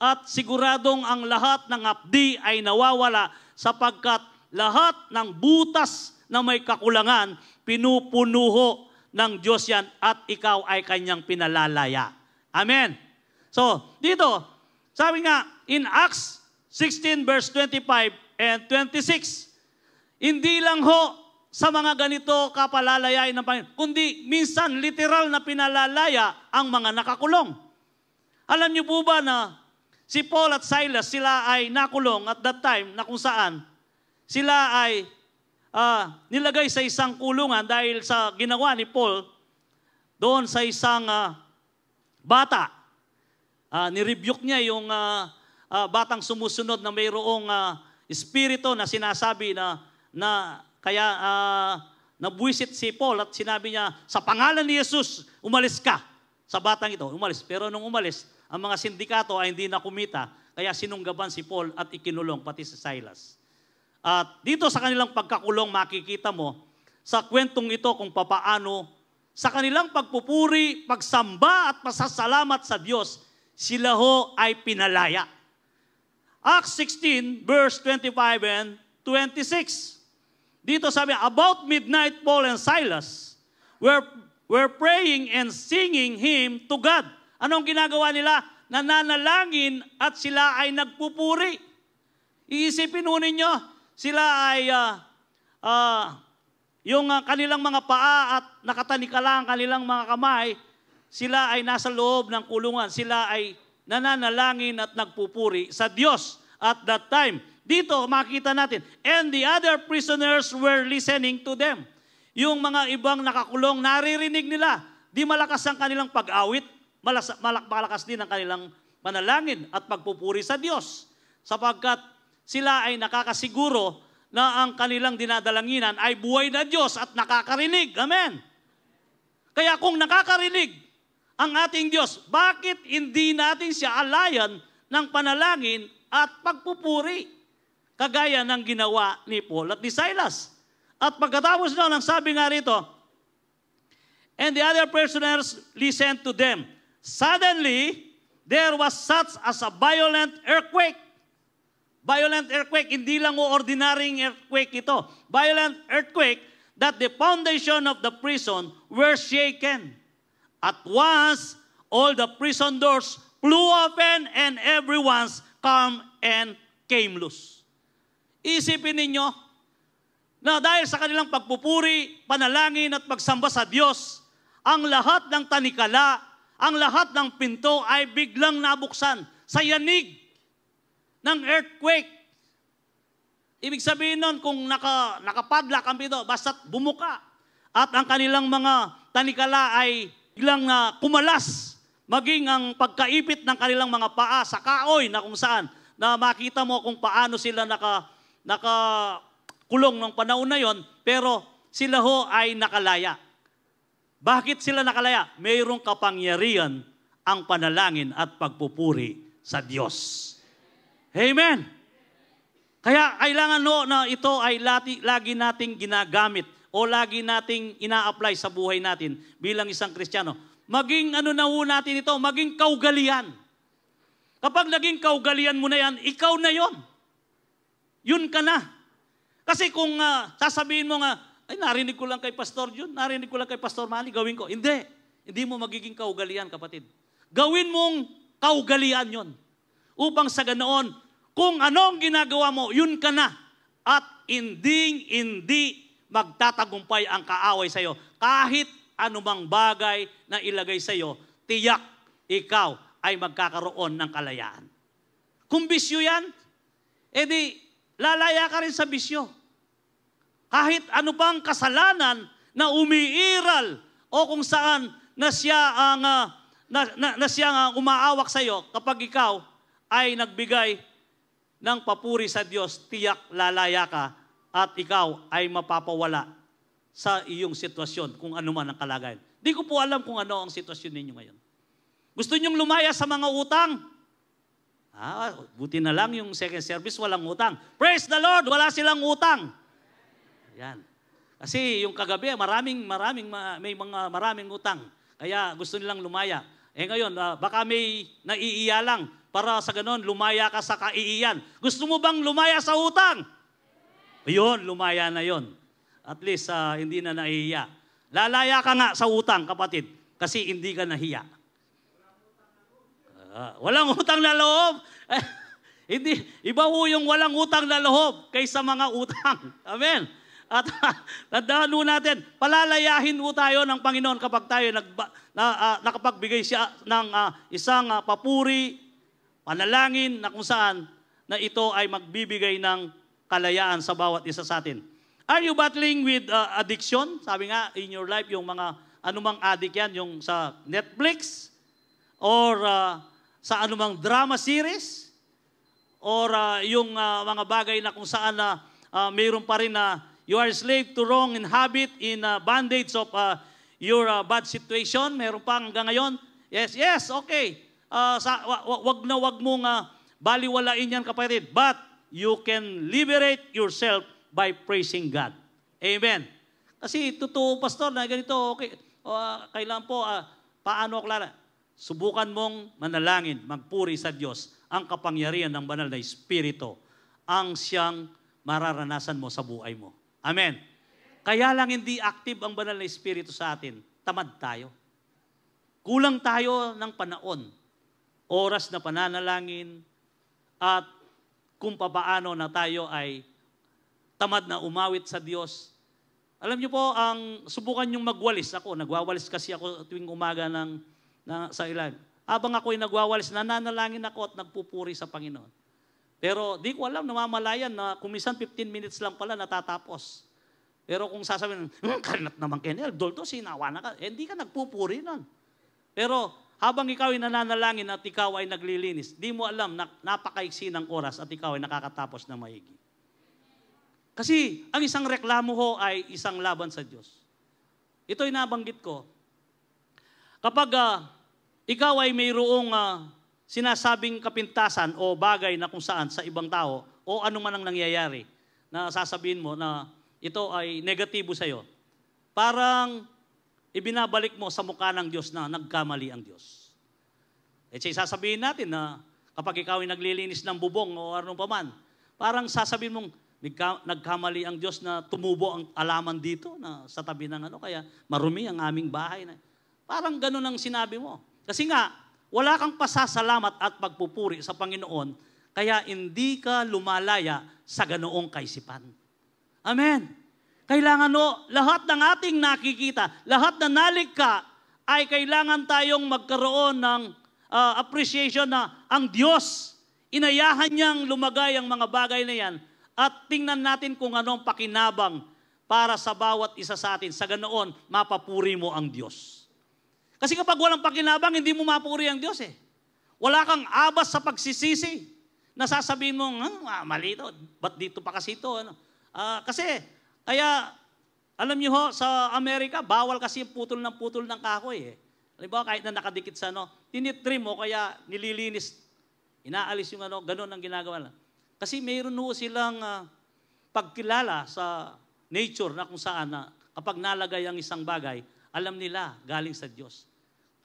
At siguradong ang lahat ng abdi ay nawawala sapagkat lahat ng butas na may kakulangan, pinupunuho ng Diyos yan at ikaw ay kanyang pinalalaya. Amen. So, dito, sabi nga, in Acts 16 verse 25 and 26, hindi lang ho sa mga ganito kapalalaya ng Panginoon, kundi minsan literal na pinalalaya ang mga nakakulong. Alam niyo po ba na si Paul at Silas, sila ay nakulong at that time na kung saan sila ay uh, nilagay sa isang kulungan dahil sa ginawa ni Paul doon sa isang uh, bata. Uh, nirebuke niya yung uh, uh, batang sumusunod na mayroong uh, espiritu na sinasabi na, na kaya uh, nabuisit si Paul at sinabi niya, sa pangalan ni Jesus, umalis ka sa batang ito. Umalis. Pero nung umalis, ang mga sindikato ay hindi na kumita, kaya sinunggaban si Paul at ikinulong pati si Silas. At dito sa kanilang pagkakulong makikita mo sa kwentong ito kung papaano sa kanilang pagpupuri, pagsamba at pasasalamat sa Diyos, sila ho ay pinalaya. Acts 16 verse 25 and 26. Dito sabi, about midnight Paul and Silas were, were praying and singing him to God. Anong ginagawa nila? Nananalangin at sila ay nagpupuri. Iisipin nun sila ay uh, uh, yung uh, kanilang mga paa at nakatanikala ang kanilang mga kamay, sila ay nasa loob ng kulungan. Sila ay nananalangin at nagpupuri sa Diyos at that time. Dito, makita natin, and the other prisoners were listening to them. Yung mga ibang nakakulong, naririnig nila. Di malakas ang kanilang pag-awit, malakas, malakas din ang kanilang panalangin at pagpupuri sa Diyos. Sapagkat sila ay nakakasiguro na ang kanilang dinadalanginan ay buhay na Diyos at nakakarinig. Amen. Kaya kung nakakarinig ang ating Diyos, bakit hindi natin siya alayan ng panalangin at pagpupuri? Kagaya ng ginawa ni Paul at ni Silas. At pagkatapos na, ang sabi nga rito, And the other prisoners listened to them. Suddenly, there was such as a violent earthquake Violent earthquake, hindi lang ordinaryong earthquake ito. Violent earthquake that the foundation of the prison were shaken. At once, all the prison doors flew open and everyone's come and came loose. Isipin ninyo na dahil sa kanilang pagpupuri, panalangin at pagsamba sa Diyos, ang lahat ng tanikala, ang lahat ng pinto ay biglang nabuksan sa yanig ng earthquake. Ibig sabihin nun, kung naka, nakapadla kami doon, basta't bumuka. At ang kanilang mga tanikala ay biglang uh, ah, kumalas. Maging ang pagkaipit ng kanilang mga paa sa kaoy na kung saan. Na makita mo kung paano sila naka, nakakulong ng panahon na yon, pero sila ho ay nakalaya. Bakit sila nakalaya? Mayroong kapangyarihan ang panalangin at pagpupuri sa Diyos. Amen. Kaya kailangan no na ito ay lati, lagi nating ginagamit o lagi nating ina-apply sa buhay natin bilang isang Kristiyano. Maging ano na ho natin ito, maging kaugalian. Kapag naging kaugalian mo na yan, ikaw na yon. Yun ka na. Kasi kung uh, sasabihin mo nga, ay narinig ko lang kay Pastor Jun, narinig ko lang kay Pastor Mali, gawin ko. Hindi. Hindi mo magiging kaugalian, kapatid. Gawin mong kaugalian yon. Upang sa ganoon, kung anong ginagawa mo, yun ka na. At hindi, hindi magtatagumpay ang kaaway sa iyo. Kahit anumang bagay na ilagay sa iyo, tiyak ikaw ay magkakaroon ng kalayaan. Kung bisyo yan, edi eh lalaya ka rin sa bisyo. Kahit ano pang kasalanan na umiiral o kung saan na siya ang uh, na, na, na siya ang umaawak sa iyo kapag ikaw ay nagbigay ng papuri sa Diyos, tiyak lalaya ka at ikaw ay mapapawala sa iyong sitwasyon kung ano man ang kalagayan. Di ko po alam kung ano ang sitwasyon ninyo ngayon. Gusto nyong lumaya sa mga utang? Ah, buti na lang yung second service, walang utang. Praise the Lord, wala silang utang. Yan. Kasi yung kagabi, maraming, maraming, may mga maraming utang. Kaya gusto nilang lumaya. Eh ngayon, uh, baka may naiiya lang para sa ganon lumaya ka sa kaiiyan. Gusto mo bang lumaya sa utang? Yun, lumaya na yon. At least uh, hindi na nahihiya. Lalaya ka nga sa utang, kapatid, kasi hindi ka nahiya. Uh, walang utang na loob. hindi, iba ho yung walang utang na loob kaysa mga utang. Amen. At tandaan ho natin, palalayahin mo tayo ng Panginoon kapag tayo nagba, na, uh, nakapagbigay siya ng uh, isang uh, papuri Manalangin na kung saan na ito ay magbibigay ng kalayaan sa bawat isa sa atin. Are you battling with uh, addiction? Sabi nga, in your life, yung mga anumang addict yan, yung sa Netflix, or uh, sa anumang drama series, or uh, yung uh, mga bagay na kung saan na uh, uh, mayroon pa rin na uh, you are slave to wrong and habit in uh, bondage of uh, your uh, bad situation. mayroon pa hanggang ngayon. Yes, yes, okay uh, sa, wag na wag mo nga baliwalain yan kapatid. But you can liberate yourself by praising God. Amen. Kasi totoo pastor na ganito, okay, uh, kailan po, uh, paano klaro? Subukan mong manalangin, magpuri sa Diyos ang kapangyarihan ng banal na Espiritu ang siyang mararanasan mo sa buhay mo. Amen. Kaya lang hindi active ang banal na Espiritu sa atin. Tamad tayo. Kulang tayo ng panaon oras na pananalangin, at kung papaano na tayo ay tamad na umawit sa Diyos. Alam niyo po, ang subukan yung magwalis ako. Nagwawalis kasi ako tuwing umaga ng, na, sa ilan. Abang ako ay nagwawalis, nananalangin ako at nagpupuri sa Panginoon. Pero di ko alam, namamalayan na kumisan 15 minutes lang pala natatapos. Pero kung sasabihin, hmm, karinat naman Kenel, Dolto, sinawa na ka. Eh, hindi ka nagpupuri nun. Pero habang ikaw ay nananalangin at ikaw ay naglilinis, di mo alam na napakaiksi ng oras at ikaw ay nakakatapos ng maigi. Kasi ang isang reklamo ho ay isang laban sa Diyos. Ito'y nabanggit ko. Kapag uh, ikaw ay mayroong uh, sinasabing kapintasan o bagay na kung saan sa ibang tao o anuman ang nangyayari na sasabihin mo na ito ay negatibo sa iyo, parang ibinabalik mo sa mukha ng Diyos na nagkamali ang Diyos. At siya sasabihin natin na kapag ikaw ay naglilinis ng bubong o ano pa man, parang sasabihin mong, nagkamali ang Diyos na tumubo ang alaman dito na sa tabi ng ano, kaya marumi ang aming bahay. Na, parang ganun ang sinabi mo. Kasi nga, wala kang pasasalamat at pagpupuri sa Panginoon, kaya hindi ka lumalaya sa ganoong kaisipan. Amen. Kailangan no, lahat ng ating nakikita, lahat na nalikha, ay kailangan tayong magkaroon ng uh, appreciation na ang Diyos, inayahan niyang lumagay ang mga bagay na yan at tingnan natin kung anong pakinabang para sa bawat isa sa atin. Sa ganoon, mapapuri mo ang Diyos. Kasi kapag walang pakinabang, hindi mo mapuri ang Diyos eh. Wala kang abas sa pagsisisi. Nasasabihin mo, ah, mali ito, ba't dito pa kasi ito? Ano? Uh, kasi kaya, alam niyo ho, sa Amerika, bawal kasi yung putol ng putol ng kahoy eh. Halimbawa, kahit na nakadikit sa ano, tinitrim mo, kaya nililinis, inaalis yung ano, ganun ang ginagawa lang. Kasi mayroon ho silang uh, pagkilala sa nature na kung saan na kapag nalagay ang isang bagay, alam nila galing sa Diyos.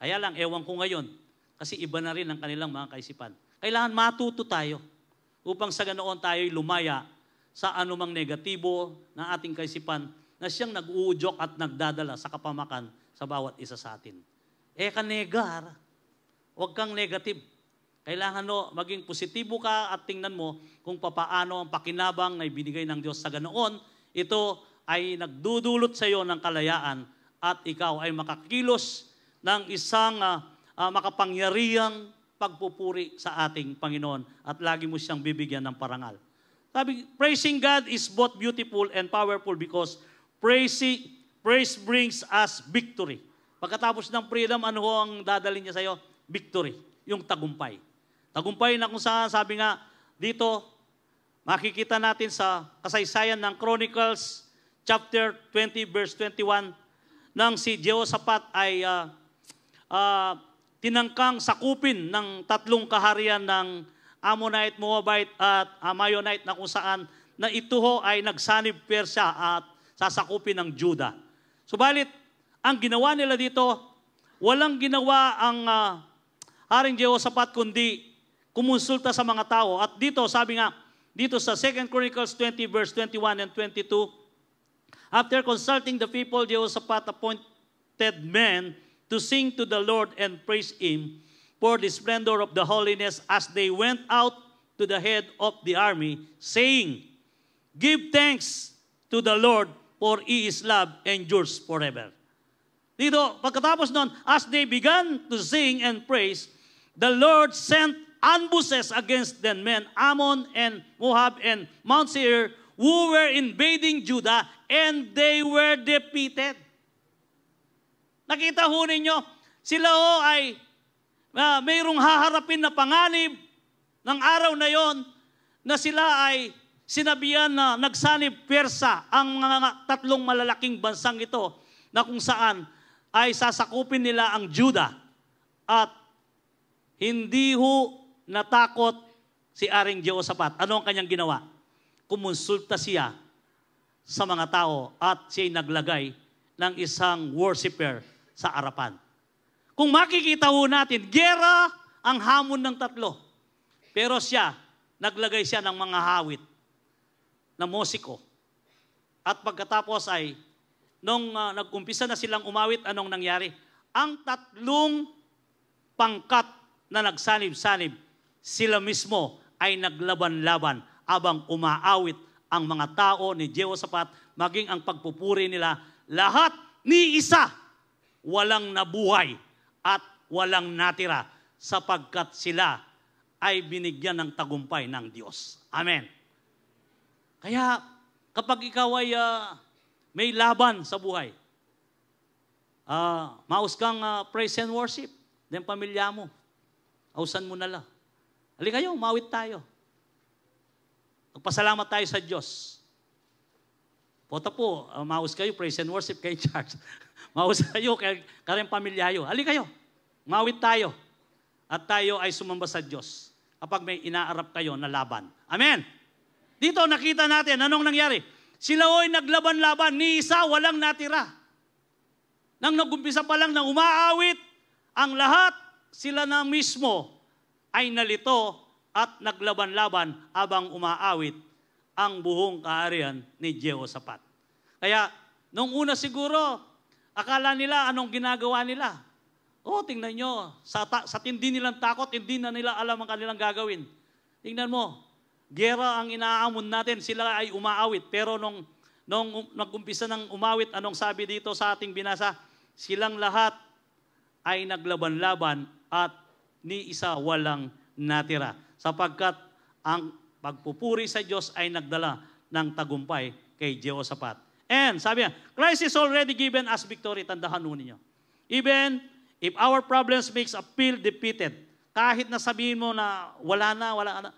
Kaya lang, ewan ko ngayon, kasi iba na rin ang kanilang mga kaisipan. Kailangan matuto tayo upang sa ganoon tayo lumaya sa anumang negatibo na ating kaisipan na siyang nag-uudyok at nagdadala sa kapamakan sa bawat isa sa atin. Eh kanegar, huwag kang negative. Kailangan no, maging positibo ka at tingnan mo kung papaano ang pakinabang na ibinigay ng Diyos sa ganoon, ito ay nagdudulot sa iyo ng kalayaan at ikaw ay makakilos ng isang uh, uh, makapangyarihang pagpupuri sa ating Panginoon at lagi mo siyang bibigyan ng parangal. Sabi, praising God is both beautiful and powerful because praise, praise brings us victory. Pagkatapos ng freedom, ano ho ang dadalhin niya sa iyo? Victory, yung tagumpay. Tagumpay na kung saan, sabi nga, dito, makikita natin sa kasaysayan ng Chronicles chapter 20 verse 21 nang si Jehoshaphat ay uh, uh, tinangkang sakupin ng tatlong kaharian ng Ammonite, Moabite at Amayonite ah, na kung saan na ito ho ay nagsanib Persia at sasakupin ng Juda. Subalit, ang ginawa nila dito, walang ginawa ang uh, Haring Jehoshaphat kundi kumonsulta sa mga tao. At dito, sabi nga, dito sa 2 Chronicles 20 verse 21 and 22, After consulting the people, Jehoshaphat appointed men to sing to the Lord and praise Him for the splendor of the holiness as they went out to the head of the army, saying, Give thanks to the Lord for He is love endures forever. Dito, pagkatapos nun, as they began to sing and praise, the Lord sent ambushes against the men, Ammon and Moab and Mount Seir, who were invading Judah, and they were defeated. Nakita ho ninyo, sila ho ay uh, mayroong haharapin na panganib ng araw na yon na sila ay sinabihan na nagsanib persa ang mga tatlong malalaking bansang ito na kung saan ay sasakupin nila ang Juda at hindi ho natakot si Aring Jehoshaphat. Ano ang kanyang ginawa? Kumonsulta siya sa mga tao at siya'y naglagay ng isang worshiper sa arapan. Kung makikita ho natin, gera ang hamon ng tatlo. Pero siya, naglagay siya ng mga hawit na musiko. At pagkatapos ay, nung uh, ah, nagkumpisa na silang umawit, anong nangyari? Ang tatlong pangkat na nagsanib-sanib, sila mismo ay naglaban-laban abang umaawit ang mga tao ni Jehoshaphat maging ang pagpupuri nila. Lahat ni isa walang nabuhay at walang natira sapagkat sila ay binigyan ng tagumpay ng Diyos. Amen. Kaya kapag ikaw ay uh, may laban sa buhay, uh, maus kang uh, praise and worship, then pamilya mo, ausan mo na lang. Halika kayo, umawit tayo. Magpasalamat tayo sa Diyos Pota po, uh, maus kayo, praise and worship kay church. maus kayo, kay, kareng pamilyayo. Hali kayo, mawit tayo. At tayo ay sumamba sa Diyos kapag may inaarap kayo na laban. Amen! Dito nakita natin, anong nangyari? Sila ho'y naglaban-laban, ni isa walang natira. Nang nagumpisa pa lang na umaawit, ang lahat sila na mismo ay nalito at naglaban-laban abang umaawit ang buhong kaharian ni Jehoshaphat. Kaya, nung una siguro, akala nila anong ginagawa nila. Oh, tingnan nyo, sa, ta- sa tindi nilang takot, hindi na nila alam ang kanilang gagawin. Tingnan mo, gera ang inaamon natin, sila ay umaawit. Pero nung, nung um, nag ng umawit, anong sabi dito sa ating binasa? Silang lahat ay naglaban-laban at ni isa walang natira. Sapagkat ang Pagpupuri sa Diyos ay nagdala ng tagumpay kay Jehoshaphat. And sabi niya, Christ is already given us victory. Tandahan nun niyo. Even if our problems makes us feel defeated, kahit na sabihin mo na wala na, wala na,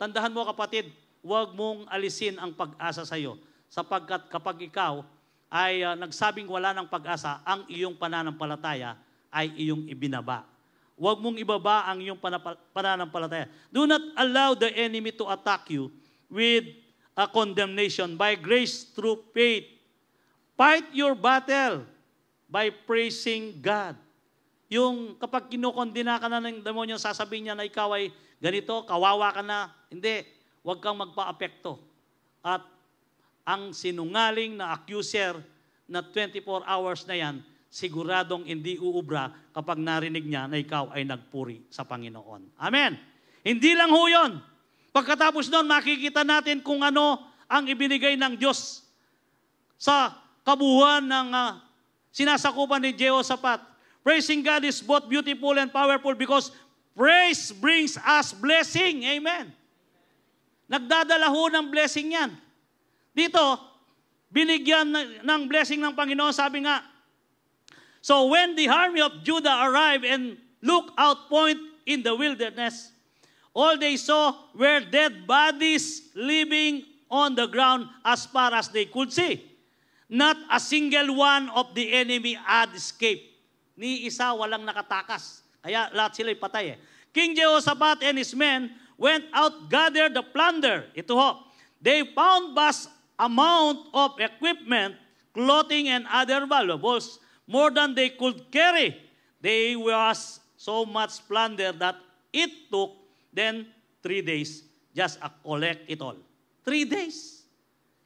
tandahan mo kapatid, huwag mong alisin ang pag-asa sa iyo. Sapagkat kapag ikaw ay uh, nagsabing wala ng pag-asa, ang iyong pananampalataya ay iyong ibinaba. Huwag mong ibaba ang iyong pananampalataya. Do not allow the enemy to attack you with a condemnation by grace through faith. Fight your battle by praising God. Yung kapag kinukondina ka na ng demonyo, sasabihin niya na ikaw ay ganito, kawawa ka na. Hindi, huwag kang magpa-apekto. At ang sinungaling na accuser na 24 hours na yan, siguradong hindi uubra kapag narinig niya na ikaw ay nagpuri sa Panginoon. Amen! Hindi lang ho yun. Pagkatapos noon, makikita natin kung ano ang ibinigay ng Diyos sa kabuuan ng uh, sinasakupan ni Jehoshaphat. Praising God is both beautiful and powerful because praise brings us blessing. Amen. Nagdadala ho ng blessing yan. Dito, binigyan ng blessing ng Panginoon. Sabi nga, So when the army of Judah arrived and looked out point in the wilderness, all they saw were dead bodies living on the ground as far as they could see. Not a single one of the enemy had escaped. Ni isa walang nakatakas. Kaya lahat sila'y patay eh. King Jehoshaphat and his men went out gather the plunder. Ito ho. They found vast amount of equipment, clothing and other valuables more than they could carry. They was so much plunder that it took then three days just to collect it all. Three days.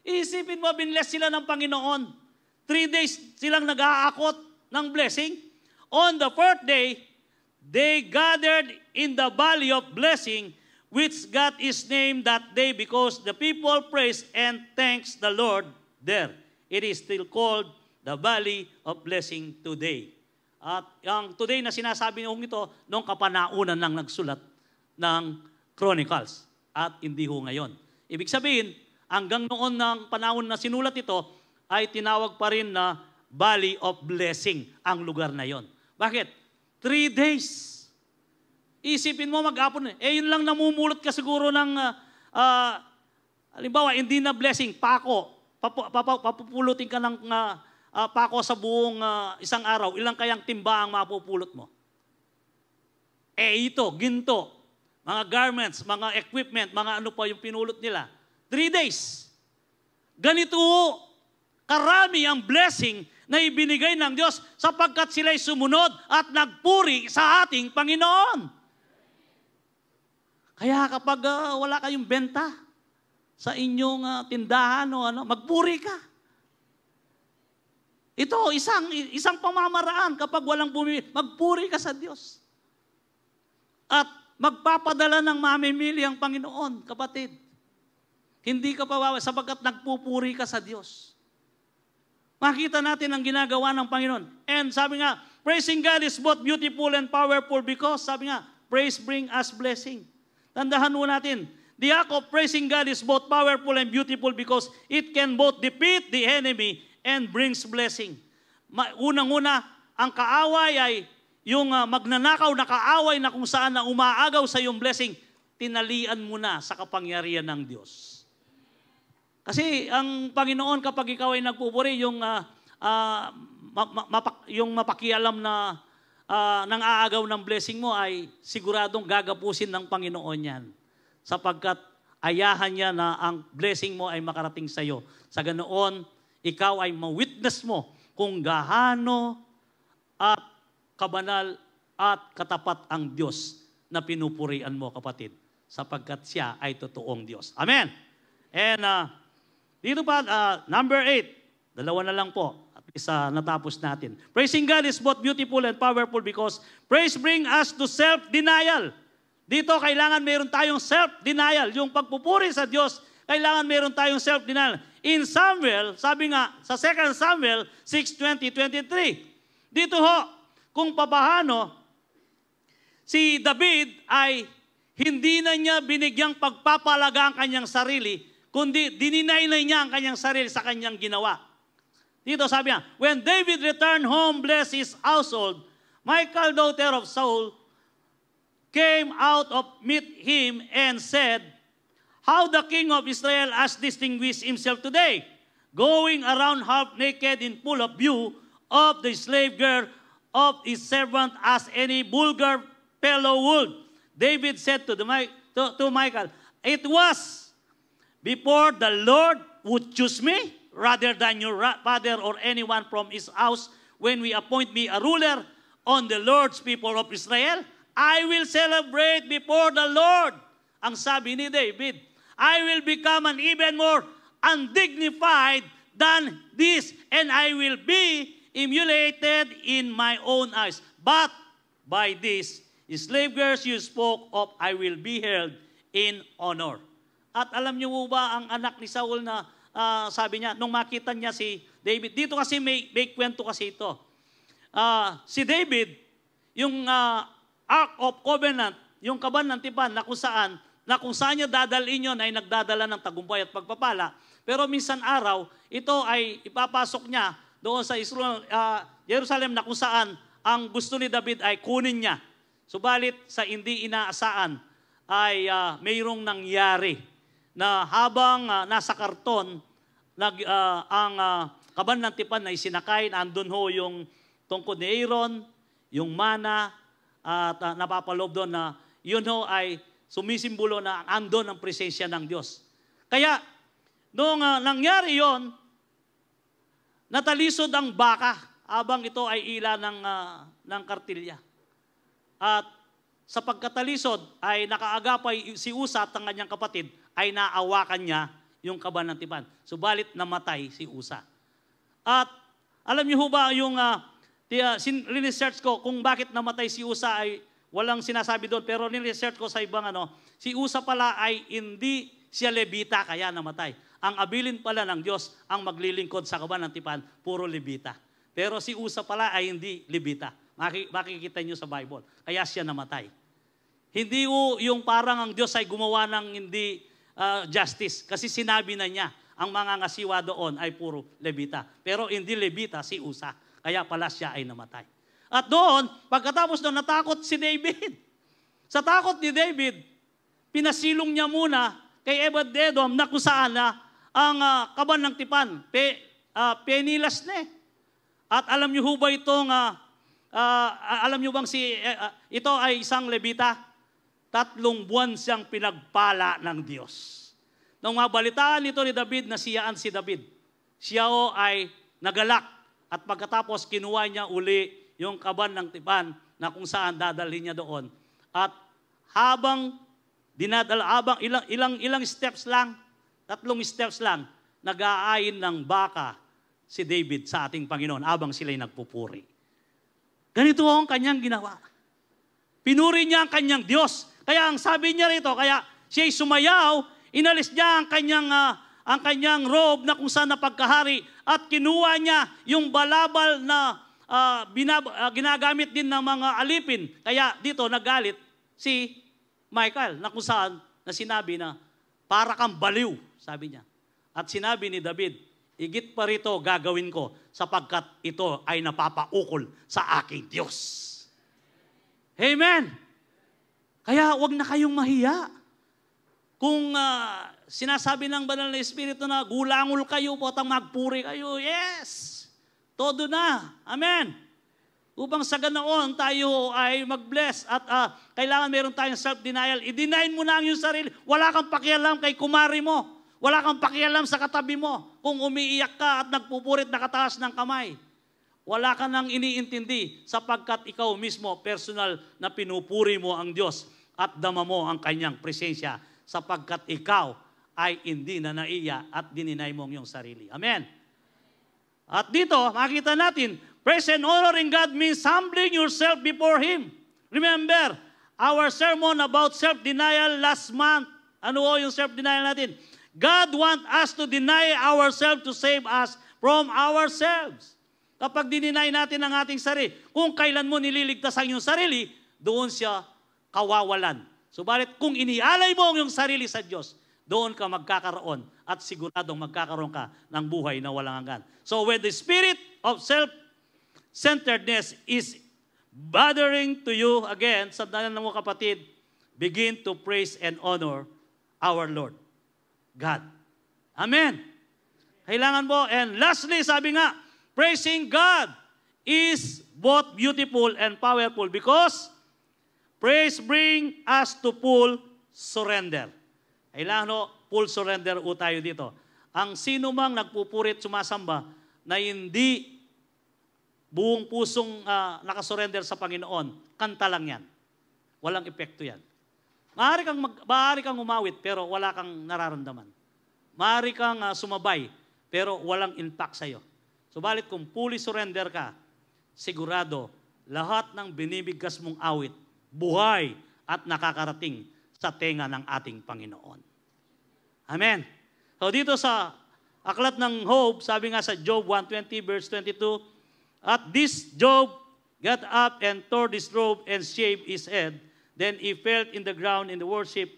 Iisipin mo, binless sila ng Panginoon. Three days silang nag-aakot ng blessing. On the fourth day, they gathered in the valley of blessing, which got its name that day because the people praised and thanks the Lord there. It is still called the Valley of Blessing today. At ang today na sinasabi niyo ito, noong kapanaunan lang nagsulat ng Chronicles at hindi ho ngayon. Ibig sabihin, hanggang noon ng panahon na sinulat ito, ay tinawag pa rin na Valley of Blessing ang lugar na yon. Bakit? Three days. Isipin mo mag maghapon. Eh, yun lang namumulot ka siguro ng, uh, uh, halimbawa, hindi na blessing, pako. Papu- papu- papupulutin ka ng uh, uh, pako sa buong uh, isang araw, ilang kayang timba ang mapupulot mo? Eh ito, ginto, mga garments, mga equipment, mga ano pa yung pinulot nila. Three days. Ganito karami ang blessing na ibinigay ng Diyos sapagkat sila'y sumunod at nagpuri sa ating Panginoon. Kaya kapag uh, wala kayong benta sa inyong uh, tindahan o ano, magpuri ka. Ito, isang, isang pamamaraan kapag walang bumi, magpuri ka sa Diyos. At magpapadala ng mamimili ang Panginoon, kapatid. Hindi ka pawawa sapagkat nagpupuri ka sa Diyos. Makita natin ang ginagawa ng Panginoon. And sabi nga, praising God is both beautiful and powerful because, sabi nga, praise bring us blessing. Tandahan mo natin, the act of praising God is both powerful and beautiful because it can both defeat the enemy and brings blessing. Unang-una, ang kaaway ay yung ah, magnanakaw na kaaway na kung saan na umaagaw sa iyong blessing, tinalian mo na sa kapangyarihan ng Diyos. Kasi ang Panginoon kapag ikaw ay nagpupuri, yung uh, ah, uh, ah, mapak- yung mapakialam na uh, ng aagaw ng blessing mo ay siguradong gagapusin ng Panginoon 'yan. Sapagkat ayahan niya na ang blessing mo ay makarating sa iyo. Sa ganoon, ikaw ay ma-witness mo kung gaano at kabanal at katapat ang Diyos na pinupurian mo, kapatid, sapagkat siya ay totoong Diyos. Amen! And uh, dito pa, uh, number eight, dalawa na lang po, at isa natapos natin. Praising God is both beautiful and powerful because praise bring us to self-denial. Dito, kailangan meron tayong self-denial. Yung pagpupuri sa Diyos, kailangan meron tayong self-denial in Samuel, sabi nga sa 2 Samuel 6.20.23, Dito ho, kung papahano, si David ay hindi na niya binigyang pagpapalaga ang kanyang sarili, kundi dininay na niya ang kanyang sarili sa kanyang ginawa. Dito sabi niya, When David returned home, bless his household, Michael, daughter of Saul, came out of meet him and said, How the king of Israel has distinguished himself today, going around half naked in full of view of the slave girl of his servant as any vulgar fellow would. David said to, the, to, to Michael, It was before the Lord would choose me rather than your father or anyone from his house when we appoint me a ruler on the Lord's people of Israel. I will celebrate before the Lord. Ang sabi ni David, I will become an even more undignified than this, and I will be emulated in my own eyes. But by this, slave girls you spoke of, I will be held in honor. At alam niyo ba ang anak ni Saul na uh, sabi niya, nung makita niya si David, dito kasi may, may kwento kasi ito. Uh, si David, yung uh, Ark of Covenant, yung kaban ng tipan na kung saan na kung saan niya dadalhin yun ay nagdadala ng tagumpay at pagpapala. Pero minsan araw, ito ay ipapasok niya doon sa Israel, uh, ah, Jerusalem na kung saan ang gusto ni David ay kunin niya. Subalit sa hindi inaasaan ay uh, mayroong nangyari na habang uh, nasa karton, nag, uh, ang uh, kaban ng tipan na isinakay, andun ho yung tungkod ni Aaron, yung mana, at uh, napapalob doon na yun ho ay Sumisimbolo na andon ang presensya ng Diyos. Kaya, noong uh, nangyari yon, natalisod ang baka abang ito ay ila ng, uh, ng kartilya. At sa pagkatalisod ay nakaagapay si Usa at ang kanyang kapatid ay naawakan niya yung kaban ng tipan. Subalit namatay si Usa. At alam niyo ho ba yung uh, uh, sin- research ko kung bakit namatay si Usa ay Walang sinasabi doon. Pero ni-research ko sa ibang ano, si Usa pala ay hindi siya Levita kaya namatay. Ang abilin pala ng Diyos ang maglilingkod sa kaban ng tipan, puro Levita. Pero si Usa pala ay hindi Levita. Makikita niyo sa Bible. Kaya siya namatay. Hindi o yung parang ang Diyos ay gumawa ng hindi uh, justice. Kasi sinabi na niya, ang mga ngasiwa doon ay puro Levita. Pero hindi Levita, si Usa. Kaya pala siya ay namatay. At doon, pagkatapos doon, natakot si David. Sa takot ni David, pinasilong niya muna kay Ebed Edom na kung saan na ang uh, kaban ng tipan, pe, uh, penilas ne. Eh. At alam niyo ho ba itong, uh, uh, alam niyo bang si, uh, ito ay isang Levita, tatlong buwan siyang pinagpala ng Diyos. Nung mabalitaan ito ni David na siyaan si David, siya o ay nagalak at pagkatapos kinuha niya uli yung kaban ng tipan na kung saan dadalhin niya doon. At habang dinadala, habang ilang, ilang, ilang steps lang, tatlong steps lang, nag-aayin ng baka si David sa ating Panginoon habang sila'y nagpupuri. Ganito ang kanyang ginawa. Pinuri niya ang kanyang Diyos. Kaya ang sabi niya rito, kaya siya'y sumayaw, inalis niya ang kanyang uh, ang kanyang robe na kung saan napagkahari at kinuha niya yung balabal na uh, binab- uh, ginagamit din ng mga alipin. Kaya dito nagalit si Michael na kung saan na sinabi na para kang baliw, sabi niya. At sinabi ni David, igit pa rito gagawin ko sapagkat ito ay napapaukol sa aking Diyos. Amen! Kaya wag na kayong mahiya. Kung uh, sinasabi ng banal na Espiritu na gulangol kayo po at magpuri kayo, yes! Todo na. Amen. Upang sa ganoon tayo ay mag-bless at uh, kailangan meron tayong self-denial. I-deny mo na ang iyong sarili. Wala kang pakialam kay kumari mo. Wala kang pakialam sa katabi mo. Kung umiiyak ka at nagpupurit nakataas ng kamay. Wala ka nang iniintindi sapagkat ikaw mismo, personal na pinupuri mo ang Diyos at dama mo ang kanyang presensya sapagkat ikaw ay hindi na naiya at dininay mo ang iyong sarili. Amen. At dito, makita natin, praise and honoring God means humbling yourself before Him. Remember, our sermon about self-denial last month. Ano ho yung self-denial natin? God want us to deny ourselves to save us from ourselves. Kapag dininay natin ang ating sarili, kung kailan mo nililigtas ang iyong sarili, doon siya kawawalan. Subalit kung inialay mo ang iyong sarili sa Diyos, doon ka magkakaroon at siguradong magkakaroon ka ng buhay na walang hanggan. So when the spirit of self-centeredness is bothering to you again, sa dalan mo kapatid, begin to praise and honor our Lord God. Amen. Kailangan mo. And lastly, sabi nga, praising God is both beautiful and powerful because praise bring us to full surrender. Kailangan mo full surrender o tayo dito. Ang sino mang nagpupurit sumasamba na hindi buong pusong uh, nakasurrender sa Panginoon, kanta lang yan. Walang epekto yan. Maaari kang, mag, maaari kang umawit pero wala kang nararamdaman. Maaari kang uh, sumabay pero walang impact sa'yo. Subalit kung fully surrender ka, sigurado lahat ng binibigkas mong awit, buhay at nakakarating sa tenga ng ating Panginoon. Amen. So dito sa aklat ng Hope, sabi nga sa Job 120 verse 22, At this Job got up and tore his robe and shaved his head. Then he fell in the ground in the worship.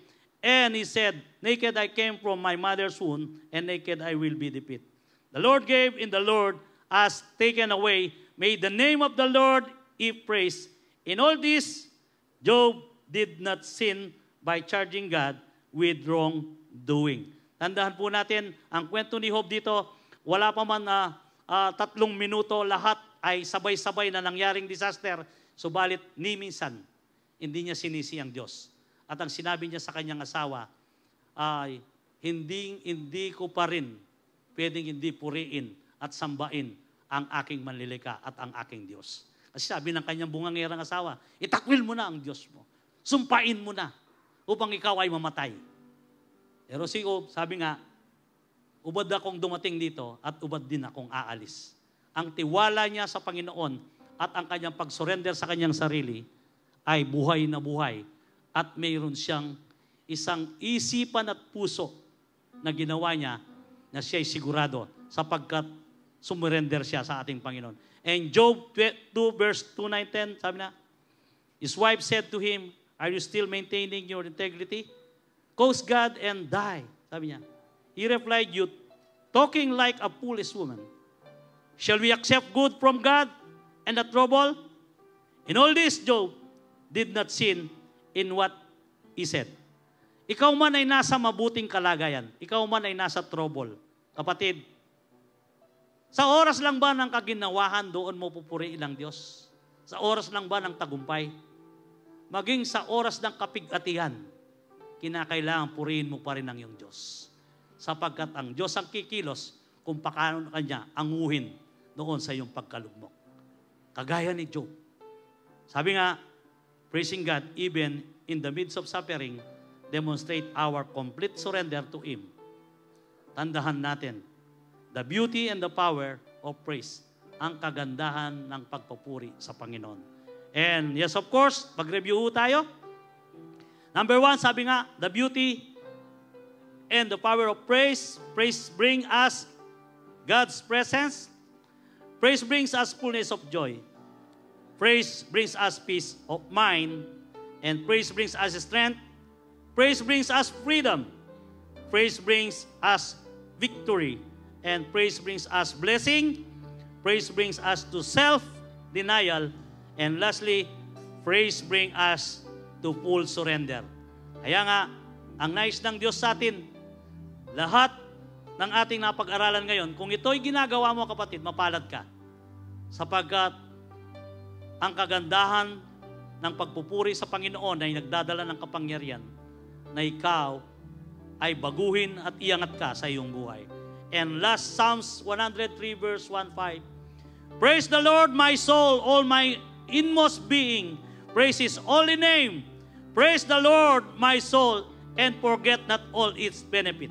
And he said, Naked I came from my mother's womb, and naked I will be defeated. The Lord gave, and the Lord has taken away. May the name of the Lord be praised. In all this, Job did not sin by charging God with wrong doing. Tandaan po natin, ang kwento ni Job dito, wala pa man uh, uh, tatlong minuto, lahat ay sabay-sabay na nangyaring disaster, subalit ni minsan, hindi niya sinisi ang Diyos. At ang sinabi niya sa kanyang asawa ay, hindi, hindi ko pa rin pwedeng hindi puriin at sambain ang aking manlilika at ang aking Diyos. Kasi sabi ng kanyang bungangerang asawa, itakwil mo na ang Diyos mo. Sumpain mo na upang ikaw ay mamatay. Pero si Ob, sabi nga, ubad akong dumating dito at ubad din akong aalis. Ang tiwala niya sa Panginoon at ang kanyang pag-surrender sa kanyang sarili ay buhay na buhay at mayroon siyang isang isipan at puso na ginawa niya na siya'y sigurado sapagkat sumurrender siya sa ating Panginoon. And Job 2 verse 2, 9, 10, sabi na, His wife said to him, Are you still maintaining your integrity? Coast God and die. Sabi niya. He replied, you talking like a foolish woman. Shall we accept good from God and the trouble? In all this, Job did not sin in what he said. Ikaw man ay nasa mabuting kalagayan. Ikaw man ay nasa trouble. Kapatid, sa oras lang ba ng kaginawahan doon mo pupuriin ang Diyos? Sa oras lang ba ng tagumpay? Maging sa oras ng kapigatian, kinakailangan purihin mo pa rin ang iyong Diyos. Sapagkat ang Diyos ang kikilos kung paano kanya anguhin doon sa iyong pagkalugmok. Kagaya ni Job. Sabi nga, praising God even in the midst of suffering, demonstrate our complete surrender to Him. Tandahan natin, the beauty and the power of praise, ang kagandahan ng pagpupuri sa Panginoon. And yes, of course, pag review tayo. Number one, sabi nga, the beauty and the power of praise. Praise bring us God's presence. Praise brings us fullness of joy. Praise brings us peace of mind. And praise brings us strength. Praise brings us freedom. Praise brings us victory. And praise brings us blessing. Praise brings us to self-denial. And lastly, praise brings us to full surrender. Kaya nga, ang nais ng Diyos sa atin, lahat ng ating napag-aralan ngayon, kung ito'y ginagawa mo kapatid, mapalad ka. Sapagkat ang kagandahan ng pagpupuri sa Panginoon ay nagdadala ng kapangyarihan na ikaw ay baguhin at iangat ka sa iyong buhay. And last, Psalms 103 verse 1-5. Praise the Lord, my soul, all my inmost being. Praise His holy name. Praise the Lord, my soul, and forget not all its benefit.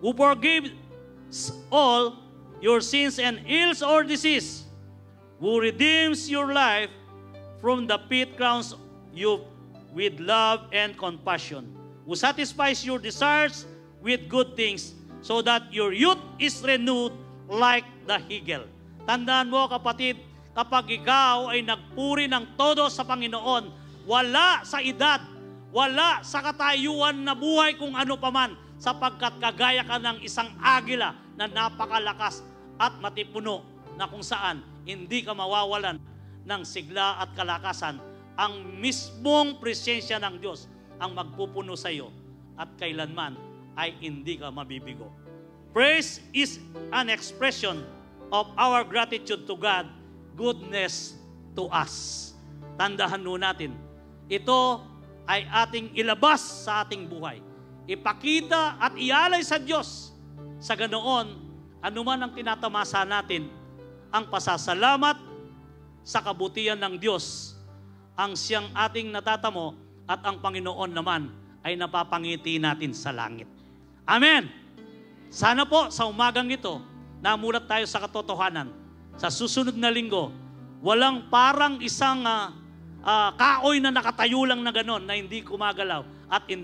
Who forgives all your sins and ills or disease. Who redeems your life from the pit crowns you with love and compassion. Who satisfies your desires with good things so that your youth is renewed like the higel. Tandaan mo kapatid, kapag ikaw ay nagpuri ng todo sa Panginoon, wala sa edad wala sa katayuan na buhay kung ano paman sapagkat kagaya ka ng isang agila na napakalakas at matipuno na kung saan hindi ka mawawalan ng sigla at kalakasan ang mismong presensya ng Diyos ang magpupuno sa iyo at kailanman ay hindi ka mabibigo. Praise is an expression of our gratitude to God, goodness to us. Tandahan nun natin, ito ay ating ilabas sa ating buhay. Ipakita at ialay sa Diyos. Sa ganoon, anuman ang tinatamasa natin, ang pasasalamat sa kabutihan ng Diyos, ang siyang ating natatamo at ang Panginoon naman ay napapangiti natin sa langit. Amen! Sana po sa umagang ito, namulat tayo sa katotohanan. Sa susunod na linggo, walang parang isang uh, uh, ah, kaoy na nakatayo lang na gano'n na hindi kumagalaw at in